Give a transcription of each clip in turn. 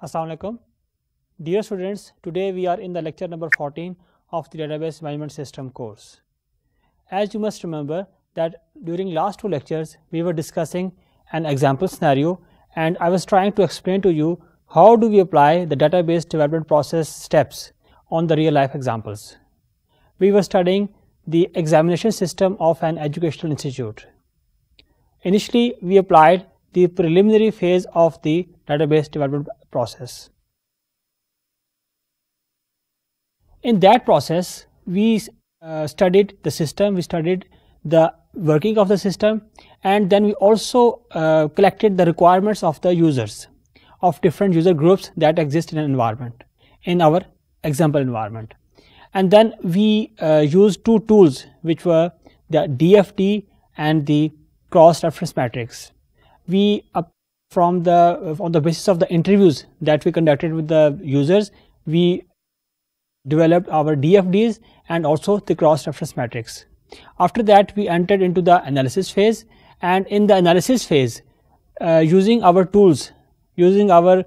Assalamualaikum. Dear students, today we are in the lecture number 14 of the database management system course. As you must remember that during last two lectures we were discussing an example scenario and I was trying to explain to you how do we apply the database development process steps on the real life examples. We were studying the examination system of an educational institute. Initially we applied the preliminary phase of the database development process. In that process, we uh, studied the system, we studied the working of the system and then we also uh, collected the requirements of the users of different user groups that exist in an environment in our example environment and then we uh, used two tools which were the DFT and the cross reference matrix we from the uh, on the basis of the interviews that we conducted with the users we developed our DFDs and also the cross reference matrix. After that we entered into the analysis phase and in the analysis phase uh, using our tools using our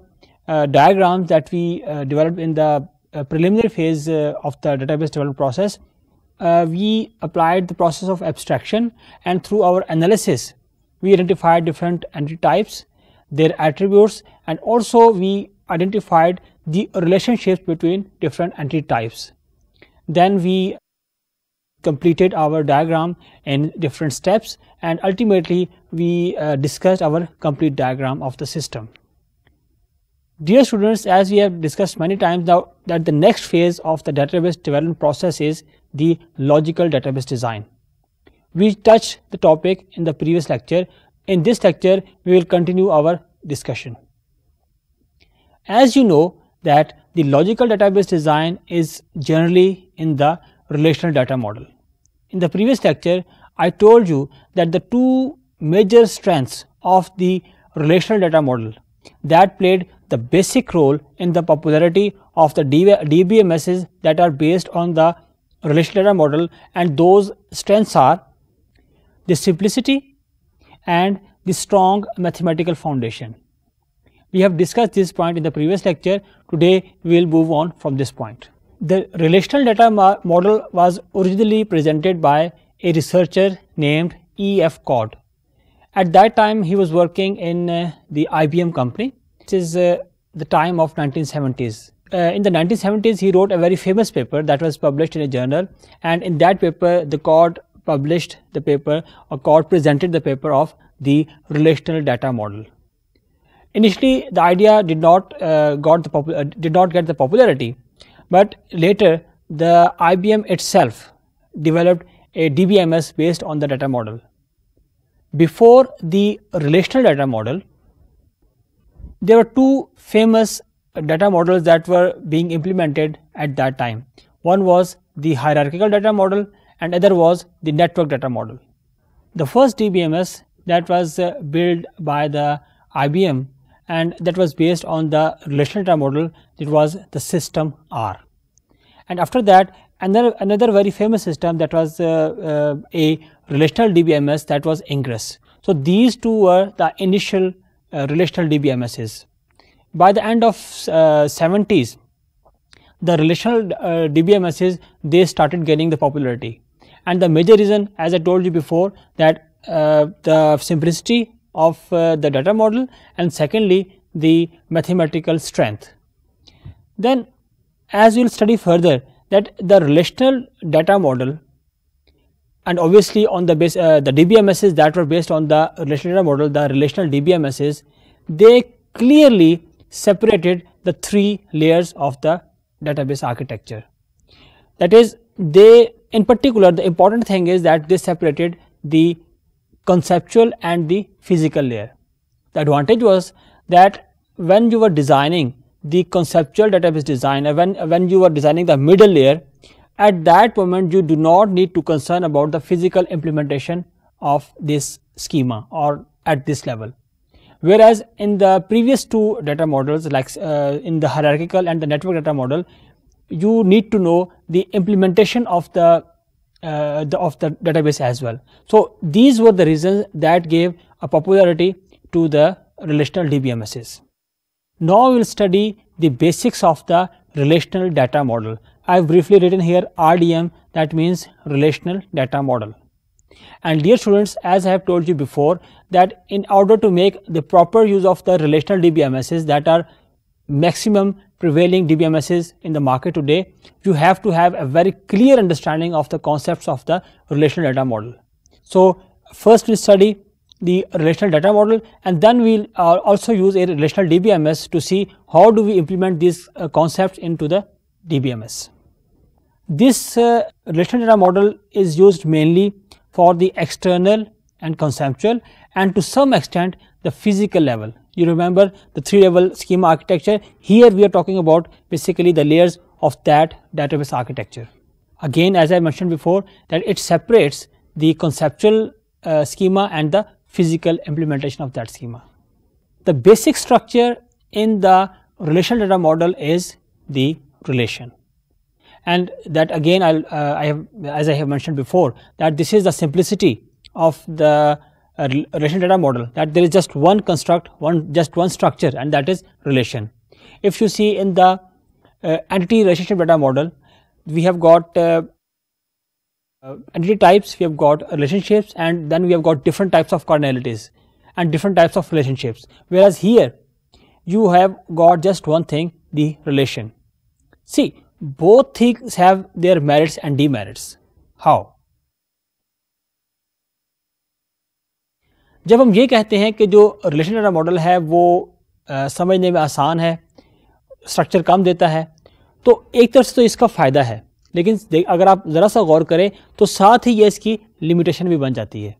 uh, diagrams that we uh, developed in the uh, preliminary phase uh, of the database development process we applied the process of abstraction and through our analysis we identified different entity types their attributes and also we identified the relationships between different entity types. Then we completed our diagram in different steps and ultimately we uh, discussed our complete diagram of the system. Dear students, as we have discussed many times now that the next phase of the database development process is the logical database design. We touched the topic in the previous lecture. In this lecture, we will continue our discussion. As you know that the logical database design is generally in the relational data model. In the previous lecture, I told you that the two major strengths of the relational data model that played the basic role in the popularity of the DBMSs that are based on the relational data model and those strengths are the simplicity and the strong mathematical foundation. We have discussed this point in the previous lecture. Today, we will move on from this point. The relational data model was originally presented by a researcher named E.F. Codd. At that time, he was working in uh, the IBM company. It is uh, the time of 1970s. Uh, in the 1970s, he wrote a very famous paper that was published in a journal. And in that paper, the Codd published the paper or Codd presented the paper of the relational data model. Initially, the idea did not uh, got the uh, did not get the popularity, but later the IBM itself developed a DBMS based on the data model. Before the relational data model, there were two famous data models that were being implemented at that time. One was the hierarchical data model and other was the network data model. The first DBMS that was uh, built by the IBM and that was based on the relational model It was the system R. And after that another, another very famous system that was uh, uh, a relational DBMS that was Ingress. So, these two were the initial uh, relational DBMSs. By the end of 70s, uh, the relational uh, DBMSs they started gaining the popularity and the major reason as I told you before that uh, the simplicity of uh, the data model and secondly the mathematical strength. Then as we will study further that the relational data model and obviously on the base uh, the DBMSs that were based on the relational data model the relational DBMSs they clearly separated the three layers of the database architecture. That is they in particular the important thing is that they separated the conceptual and the physical layer. The advantage was that when you were designing the conceptual database design, when, when you were designing the middle layer, at that moment you do not need to concern about the physical implementation of this schema or at this level. Whereas in the previous two data models like uh, in the hierarchical and the network data model, you need to know the implementation of the uh, the, of the database as well. So these were the reasons that gave a popularity to the relational DBMSs. Now we will study the basics of the relational data model. I have briefly written here RDM that means relational data model. And dear students as I have told you before that in order to make the proper use of the relational DBMSs that are maximum prevailing DBMSs in the market today, you have to have a very clear understanding of the concepts of the relational data model. So, first we study the relational data model and then we will uh, also use a relational DBMS to see how do we implement these uh, concepts into the DBMS. This uh, relational data model is used mainly for the external and conceptual and to some extent the physical level you remember the three level schema architecture here we are talking about basically the layers of that database architecture again as i mentioned before that it separates the conceptual uh, schema and the physical implementation of that schema the basic structure in the relational data model is the relation and that again I'll, uh, I have as I have mentioned before that this is the simplicity of the uh, relation data model that there is just one construct, one just one structure and that is relation. If you see in the uh, entity relationship data model, we have got uh, uh, entity types, we have got relationships and then we have got different types of cardinalities and different types of relationships. Whereas here you have got just one thing the relation. See both things have their merits and demerits. How? जब हम ये कहते हैं कि जो relation data model है वो आ, समझने में आसान है स्ट्रक्चर कम देता है तो एक तरह से तो इसका फ़ायदा है लेकिन अगर आप ज़रा सा गौर करें तो साथ ही ये इसकी लिमिटेशन भी बन जाती है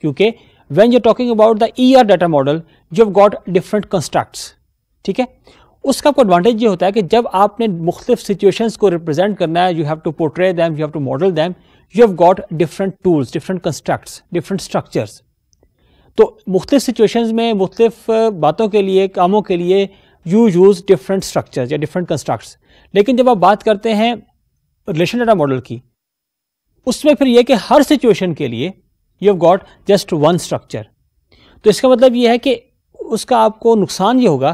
क्योंकि when you talking about the E R data model you got different constructs ठीक है उसका आपको एडवांटेज ये होता है कि जब आपने मुख्तफ सिचुएशंस को रिप्रेजेंट करना है you have to portray them you have to model them you have got different tools different constructs different structures तो मुख्तफ सिचुएशन में मुख्तफ बातों के लिए कामों के लिए यू यूज़ डिफरेंट स्ट्रक्चर या डिफरेंट कंस्ट्रक्ट्स लेकिन जब आप बात करते हैं रिलेशन डाटा मॉडल की उसमें फिर यह कि हर सिचुएशन के लिए you have got just one structure तो इसका मतलब यह है कि उसका आपको नुकसान ये होगा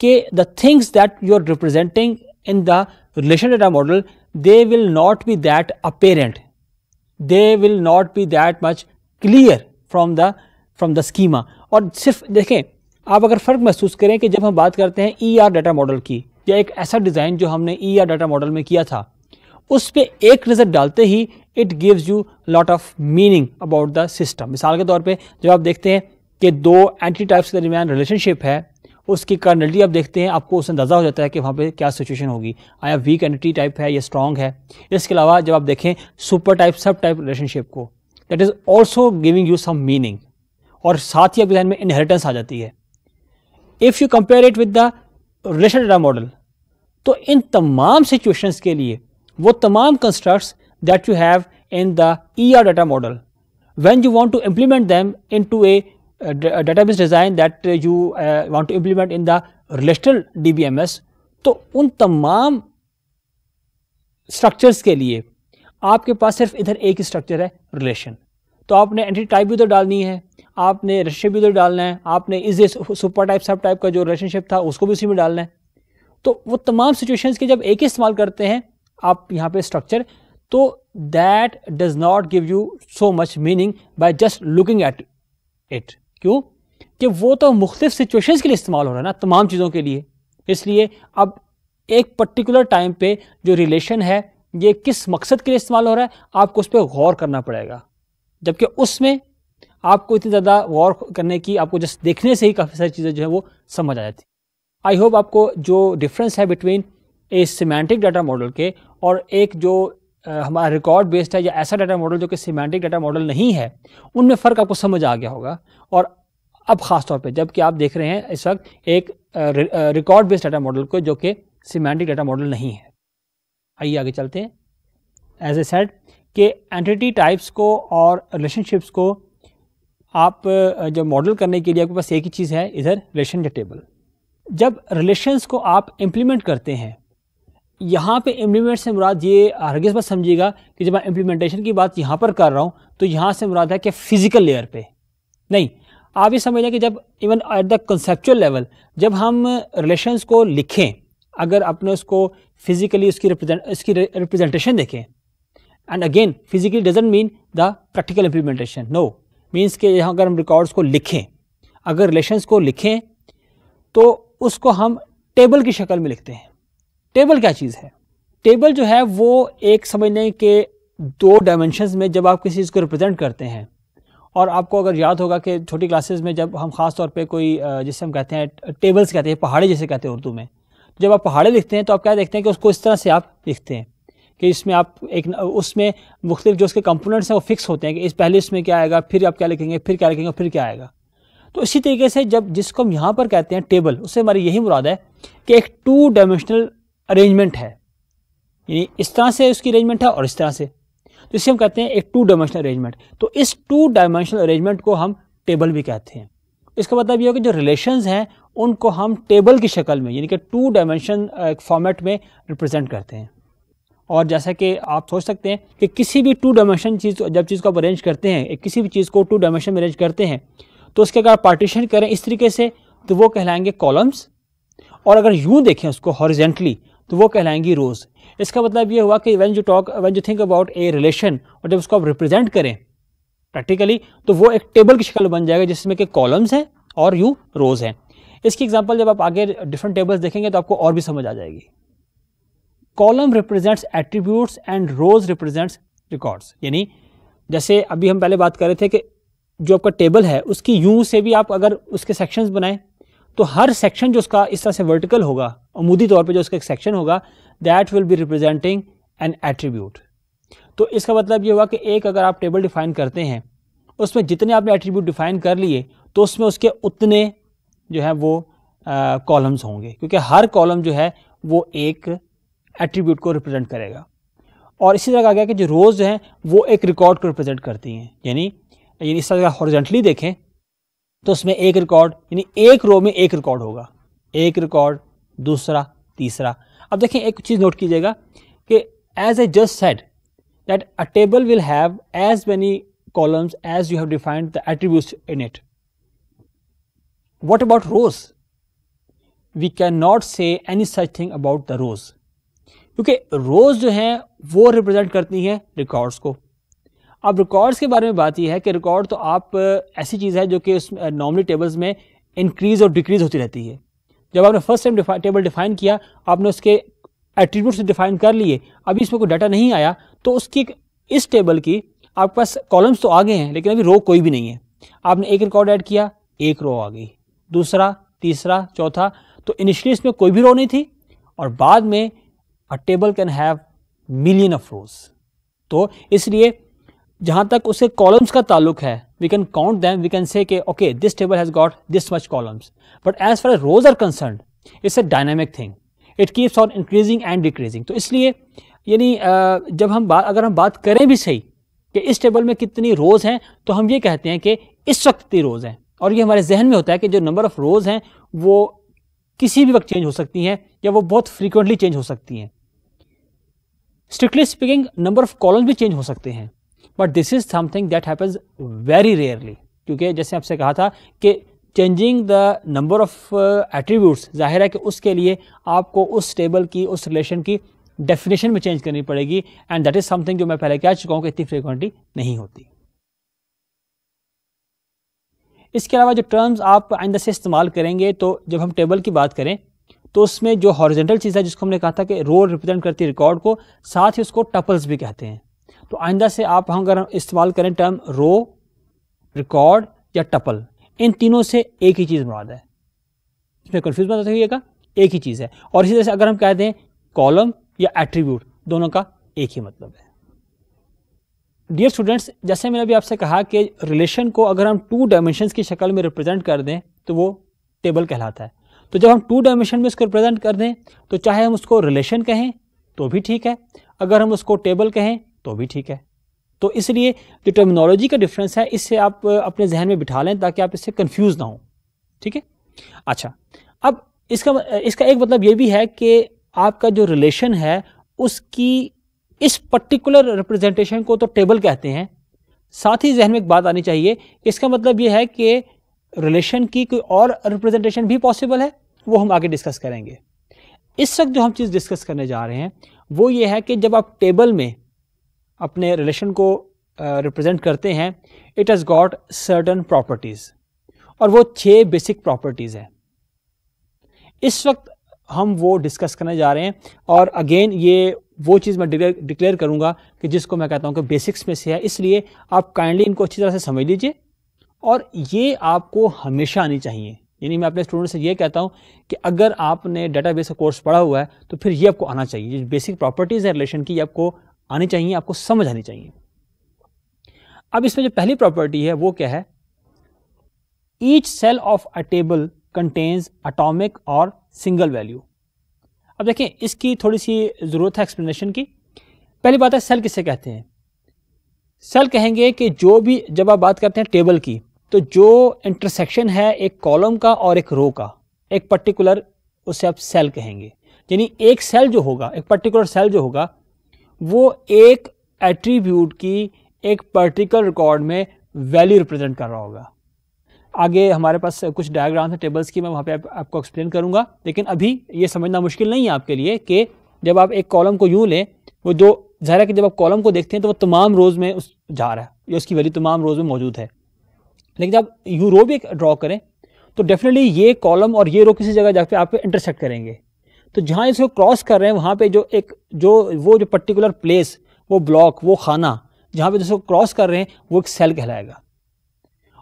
कि the things that you are representing in the relation data model they will not be that apparent they will not be that much clear from the from the schema और सिर्फ देखें आप अगर फ़र्क महसूस करें कि जब हम बात करते हैं ई आर डाटा मॉडल की या एक ऐसा डिज़ाइन जो हमने ई आर डाटा मॉडल में किया था उस पर एक नज़र डालते ही it gives you lot of meaning about the system मिसाल के तौर पे जब आप देखते हैं कि दो एंटी टाइप्स के दरमियान रिलेशनशिप है उसकी कर्नलिटी आप देखते हैं आपको उस अंदाज़ा हो जाता है कि वहाँ पे क्या सिचुएशन होगी आया वीक एंटिटी टाइप है या स्ट्रॉन्ग है इसके अलावा जब आप देखें super type sub type relationship को that is also giving you some meaning और साथ ही आपके जहन में इनहेरिटेंस आ जाती है if you compare it with the relation data model तो इन तमाम सिचुएशंस के लिए वो तमाम constructs that you have in the E R data model when you want to implement them into a, a design that you you to implement in the in B M S तो उन तमाम structures के लिए आपके पास सिर्फ इधर एक ही structure है रिलेशन तो आपने एंट्री टाइप भी उधर तो डालनी है आपने रिलेशनशिप उधर डालना है आपने is a super type sub type का जो रिलेशनशिप था उसको भी उसी में डालना है तो वो तमाम सिचुएशंस के जब एक ही इस्तेमाल करते हैं आप यहाँ पे स्ट्रक्चर तो that does not give you so much meaning by just looking at it क्यों कि वो तो मुख्तफ सिचुएशन के लिए इस्तेमाल हो रहा है ना तमाम चीज़ों के लिए इसलिए अब एक पर्टिकुलर टाइम पे जो रिलेशन है ये किस मकसद के लिए इस्तेमाल हो रहा है आपको उस पर गौर करना पड़ेगा जबकि उसमें आपको इतनी ज़्यादा गौर करने की आपको जस्ट देखने से ही काफ़ी सारी चीज़ें जो है वो समझ आ जाती आई होप आपको जो डिफरेंस है between a semantic data model के और एक जो हमारा रिकॉर्ड बेस्ड है या ऐसा डाटा मॉडल जो कि सीमेंटिक डाटा मॉडल नहीं है उनमें फ़र्क आपको समझ आ गया होगा और अब ख़ास तौर पर जबकि आप देख रहे हैं इस वक्त एक रिकॉर्ड बेस्ड डाटा मॉडल को जो कि सीमेंटिक डाटा मॉडल नहीं है आइए आगे चलते हैं एज ए सेट के एंटिटी टाइप्स को और रिलेशनशिप्स को आप जब मॉडल करने के लिए आपके पास एक ही चीज़ है इधर रिलेशन या टेबल जब रिलेशंस को आप इम्प्लीमेंट करते हैं यहाँ पे इम्प्लीमेंट से मुराद ये हरगिज़ बात समझिएगा कि जब मैं इम्प्लीमेंटेशन की बात यहाँ पर कर रहा हूँ तो यहाँ से मुराद है कि फ़िज़िकल लेयर पे नहीं आप ये समझ लें कि जब even at the conceptual level जब हम रिलेशंस को लिखें अगर अपने उसको फिज़िकली उसकी उसकी रिप्रजेंटेशन देखें and again physically doesn't mean the practical implementation no means के यहाँ अगर हम रिकॉर्ड्स को लिखें अगर रिलेशंस को लिखें तो उसको हम टेबल की शक्ल में लिखते हैं टेबल क्या चीज़ है टेबल जो है वो एक समझने के दो डायमेंशंस में जब आप किसी चीज़ को रिप्रेजेंट करते हैं और आपको अगर याद होगा कि छोटी क्लासेस में जब हम ख़ास तौर पे कोई जिसे हम कहते हैं टेबल्स कहते हैं पहाड़े जैसे कहते हैं उर्दू में जब आप पहाड़े लिखते हैं तो आप क्या देखते हैं कि उसको इस तरह से आप लिखते हैं कि इसमें आप एक उसमें मुख्तलिफ जो उसके कंपोनेंट्स हैं वो फिक्स होते हैं कि इस पहले इसमें क्या आएगा फिर आप क्या लिखेंगे फिर क्या लिखेंगे फिर क्या आएगा तो इसी तरीके से जब जिसको हम यहाँ पर कहते हैं टेबल उससे हमारी यही मुराद है कि एक टू डायमेंशनल अरेंजमेंट है यानी इस तरह से उसकी अरेंजमेंट है और इस तरह से तो इसे हम कहते हैं एक टू डायमेंशनल अरेंजमेंट तो इस टू डायमेंशनल अरेंजमेंट को हम टेबल भी कहते हैं इसका मतलब यह है कि जो रिलेशन हैं उनको हम टेबल की शक्ल में यानी कि टू डायमेंशन फॉर्मेट में रिप्रेजेंट करते हैं और जैसा कि आप सोच सकते हैं कि किसी भी टू डायमेंशन चीज़ जब चीज़ को आप अरेंज करते हैं किसी भी चीज़ को टू डायमेंशन में अरेंज करते हैं तो उसके अगर आप पार्टीशन करें इस तरीके से तो वो कहलाएंगे कॉलम्स और अगर यूँ देखें उसको हॉरिजेंटली तो वो कहलाएंगी रोज़ इसका मतलब ये हुआ कि when you talk when you think about a relation और जब उसको आप रिप्रेजेंट करें प्रैक्टिकली तो वो एक टेबल की शक्ल बन जाएगा जिसमें कि कॉलम्स हैं और यू रोज़ हैं इसकी एग्जांपल जब आप आगे डिफरेंट टेबल्स देखेंगे तो आपको और भी समझ आ जाएगी column represents attributes and rows represents records यानी जैसे अभी हम पहले बात कर रहे थे कि जो आपका टेबल है उसकी यू से भी आप अगर उसके सेक्शंस बनाएं तो हर सेक्शन जो उसका इस तरह से वर्टिकल होगा अमूदी तौर पे जो उसका एक सेक्शन होगा that will be representing an attribute तो इसका मतलब ये हुआ कि एक अगर आप टेबल डिफाइन करते हैं उसमें जितने आपने एट्रीब्यूट डिफाइन कर लिए तो उसमें उसके उतने जो है वो कॉलम्स होंगे क्योंकि हर कॉलम जो है वो एक एट्रीब्यूट को रिप्रेजेंट करेगा और इसी तरह कहा गया कि जो रोज़ हैं वो एक रिकॉर्ड को रिप्रेजेंट करती हैं यानी यानी इस तरह हॉरिजेंटली देखें तो उसमें एक रिकॉर्ड यानी एक रो में एक रिकॉर्ड होगा एक रिकॉर्ड दूसरा तीसरा अब देखें एक चीज़ नोट कीजिएगा कि as a just said that a table will have as many columns as you have defined the attributes in it what about rows we can not say any such thing about the rows क्योंकि rows जो हैं वो represent करती हैं records को अब records के बारे में बात यह है कि रिकॉर्ड तो आप ऐसी चीज़ है जो कि उस नॉर्मली टेबल्स में इंक्रीज़ और डिक्रीज़ होती रहती है जब आपने फर्स्ट टाइम टेबल डिफाइन किया आपने उसके एट्रीब्यूट डिफाइन कर लिए अभी इसमें कोई डाटा नहीं आया तो उसकी इस टेबल की आपके पास कॉलम्स तो आ गए हैं लेकिन अभी रो कोई भी नहीं है आपने एक रिकॉर्ड ऐड किया एक रो आ गई दूसरा तीसरा चौथा तो इनिशियली इसमें कोई भी रो नहीं थी और बाद में a table can have million of rows तो इसलिए जहां तक उसे कॉलम्स का ताल्लुक है we can count them we can say okay this table has got this much columns but as far as rows are concern it's a dynamic thing it keeps on increasing and decreasing तो इसलिए यानी जब हम बात अगर हम बात करें भी सही कि इस टेबल में कितनी रोज़ हैं तो हम ये कहते हैं कि इस वक्त कितनी रोज़ हैं और ये हमारे जहन में होता है कि जो नंबर ऑफ़ रोज़ हैं वो किसी भी वक्त चेंज हो सकती हैं या वो बहुत फ्रीक्वेंटली चेंज हो सकती हैं strictly speaking number of columns भी चेंज हो सकते हैं but this is something that happens very rarely क्योंकि जैसे आपसे कहा था कि changing the number of attributes जाहिर है कि उसके लिए आपको उस टेबल की उस रिलेशन की डेफिनेशन में चेंज करनी पड़ेगी एंड दैट इज समथिंग जो मैं पहले कह चुका हूँ कि इतनी फ्रिक्वेंटली नहीं होती इसके अलावा जो टर्म्स आप आइंदा से इस्तेमाल करेंगे तो जब हम टेबल की बात करें तो उसमें जो हॉरिजेंटल चीज़ है जिसको हमने कहा था कि रोल रिप्रेजेंट करती है रिकॉर्ड को साथ ही उसको टपल्स भी कहते हैं तो आइंदा से आप हम अगर इस्तेमाल करें टर्म रो रिकॉर्ड या टपल इन तीनों से एक ही चीज़ मुराद है इसमें कन्फ्यूज मत होइएगा एक ही चीज़ है और इसी तरह से अगर हम कह दें कॉलम या एट्रीब्यूट दोनों का एक ही मतलब है डियर स्टूडेंट्स जैसे मैंने अभी आपसे कहा कि रिलेशन को अगर हम टू डायमेंशन की शक्ल में रिप्रेजेंट कर दें तो वो टेबल कहलाता है तो जब हम टू डायमेंशन में इसको रिप्रेजेंट कर दें तो चाहे हम उसको रिलेशन कहें तो भी ठीक है अगर हम उसको टेबल कहें तो भी ठीक है तो इसलिए जो टर्मिनोलॉजी का डिफरेंस है इससे आप अपने जहन में बिठा लें ताकि आप इससे कन्फ्यूज़ ना हो ठीक है अच्छा अब इसका इसका एक मतलब ये भी है कि आपका जो रिलेशन है उसकी इस पर्टिकुलर रिप्रेजेंटेशन को तो टेबल कहते हैं साथ ही जहन में एक बात आनी चाहिए इसका मतलब ये है कि रिलेशन की कोई और रिप्रेजेंटेशन भी पॉसिबल है वो हम आगे डिस्कस करेंगे इस वक्त जो हम चीज़ डिस्कस करने जा रहे हैं वो ये है कि जब आप टेबल में अपने रिलेशन को रिप्रेजेंट करते हैं it has got certain properties और वो छः बेसिक प्रॉपर्टीज़ हैं इस वक्त हम वो डिस्कस करने जा रहे हैं और अगेन ये वो चीज़ मैं डिक्लेयर करूँगा कि जिसको मैं कहता हूँ कि बेसिक्स में से है इसलिए आप काइंडली इनको अच्छी तरह से समझ लीजिए और ये आपको हमेशा आनी चाहिए यानी मैं अपने स्टूडेंट से ये कहता हूँ कि अगर आपने डेटा का कोर्स पढ़ा हुआ है तो फिर ये आपको आना चाहिए बेसिक प्रॉपर्टीज़ है रिलेशन की आपको आनी चाहिए आपको समझ आनी चाहिए अब इसमें जो पहली प्रॉपर्टी है वो क्या है each cell of a table contains atomic और सिंगल वैल्यू अब देखें इसकी थोड़ी सी ज़रूरत है एक्सप्लेनेशन की पहली बात है सेल किसे कहते हैं सेल कहेंगे कि जो भी जब आप बात करते हैं टेबल की तो जो इंटरसेक्शन है एक कॉलम का और एक रो का एक पर्टिकुलर उसे आप सेल कहेंगे यानी एक सेल जो होगा एक पर्टिकुलर सेल जो होगा वो एक एट्रीब्यूट की एक पर्टिकुलर रिकॉर्ड में वैल्यू रिप्रेजेंट कर रहा होगा आगे हमारे पास कुछ डायग्राम है टेबल्स की मैं वहाँ पे आप, आपको एक्सप्लेन करूँगा लेकिन अभी ये समझना मुश्किल नहीं है आपके लिए कि जब आप एक कॉलम को यूँ लें वो जो ज़ाहिर है कि जब आप कॉलम को देखते हैं तो वो तमाम रोज़ में उस जा रहा है या उसकी वैल्यू तमाम रोज़ में मौजूद है लेकिन जब यू रो भी ड्रॉ करें तो डेफिनेटली ये कॉलम और ये रो किसी जगह जाकर आप इंटरसेक्ट करेंगे तो जहाँ इसको क्रॉस कर रहे हैं वहाँ पे जो एक जो वो जो पर्टिकुलर प्लेस वो ब्लॉक वो खाना जहाँ पे जिसको क्रॉस कर रहे हैं वो एक सेल कहलाएगा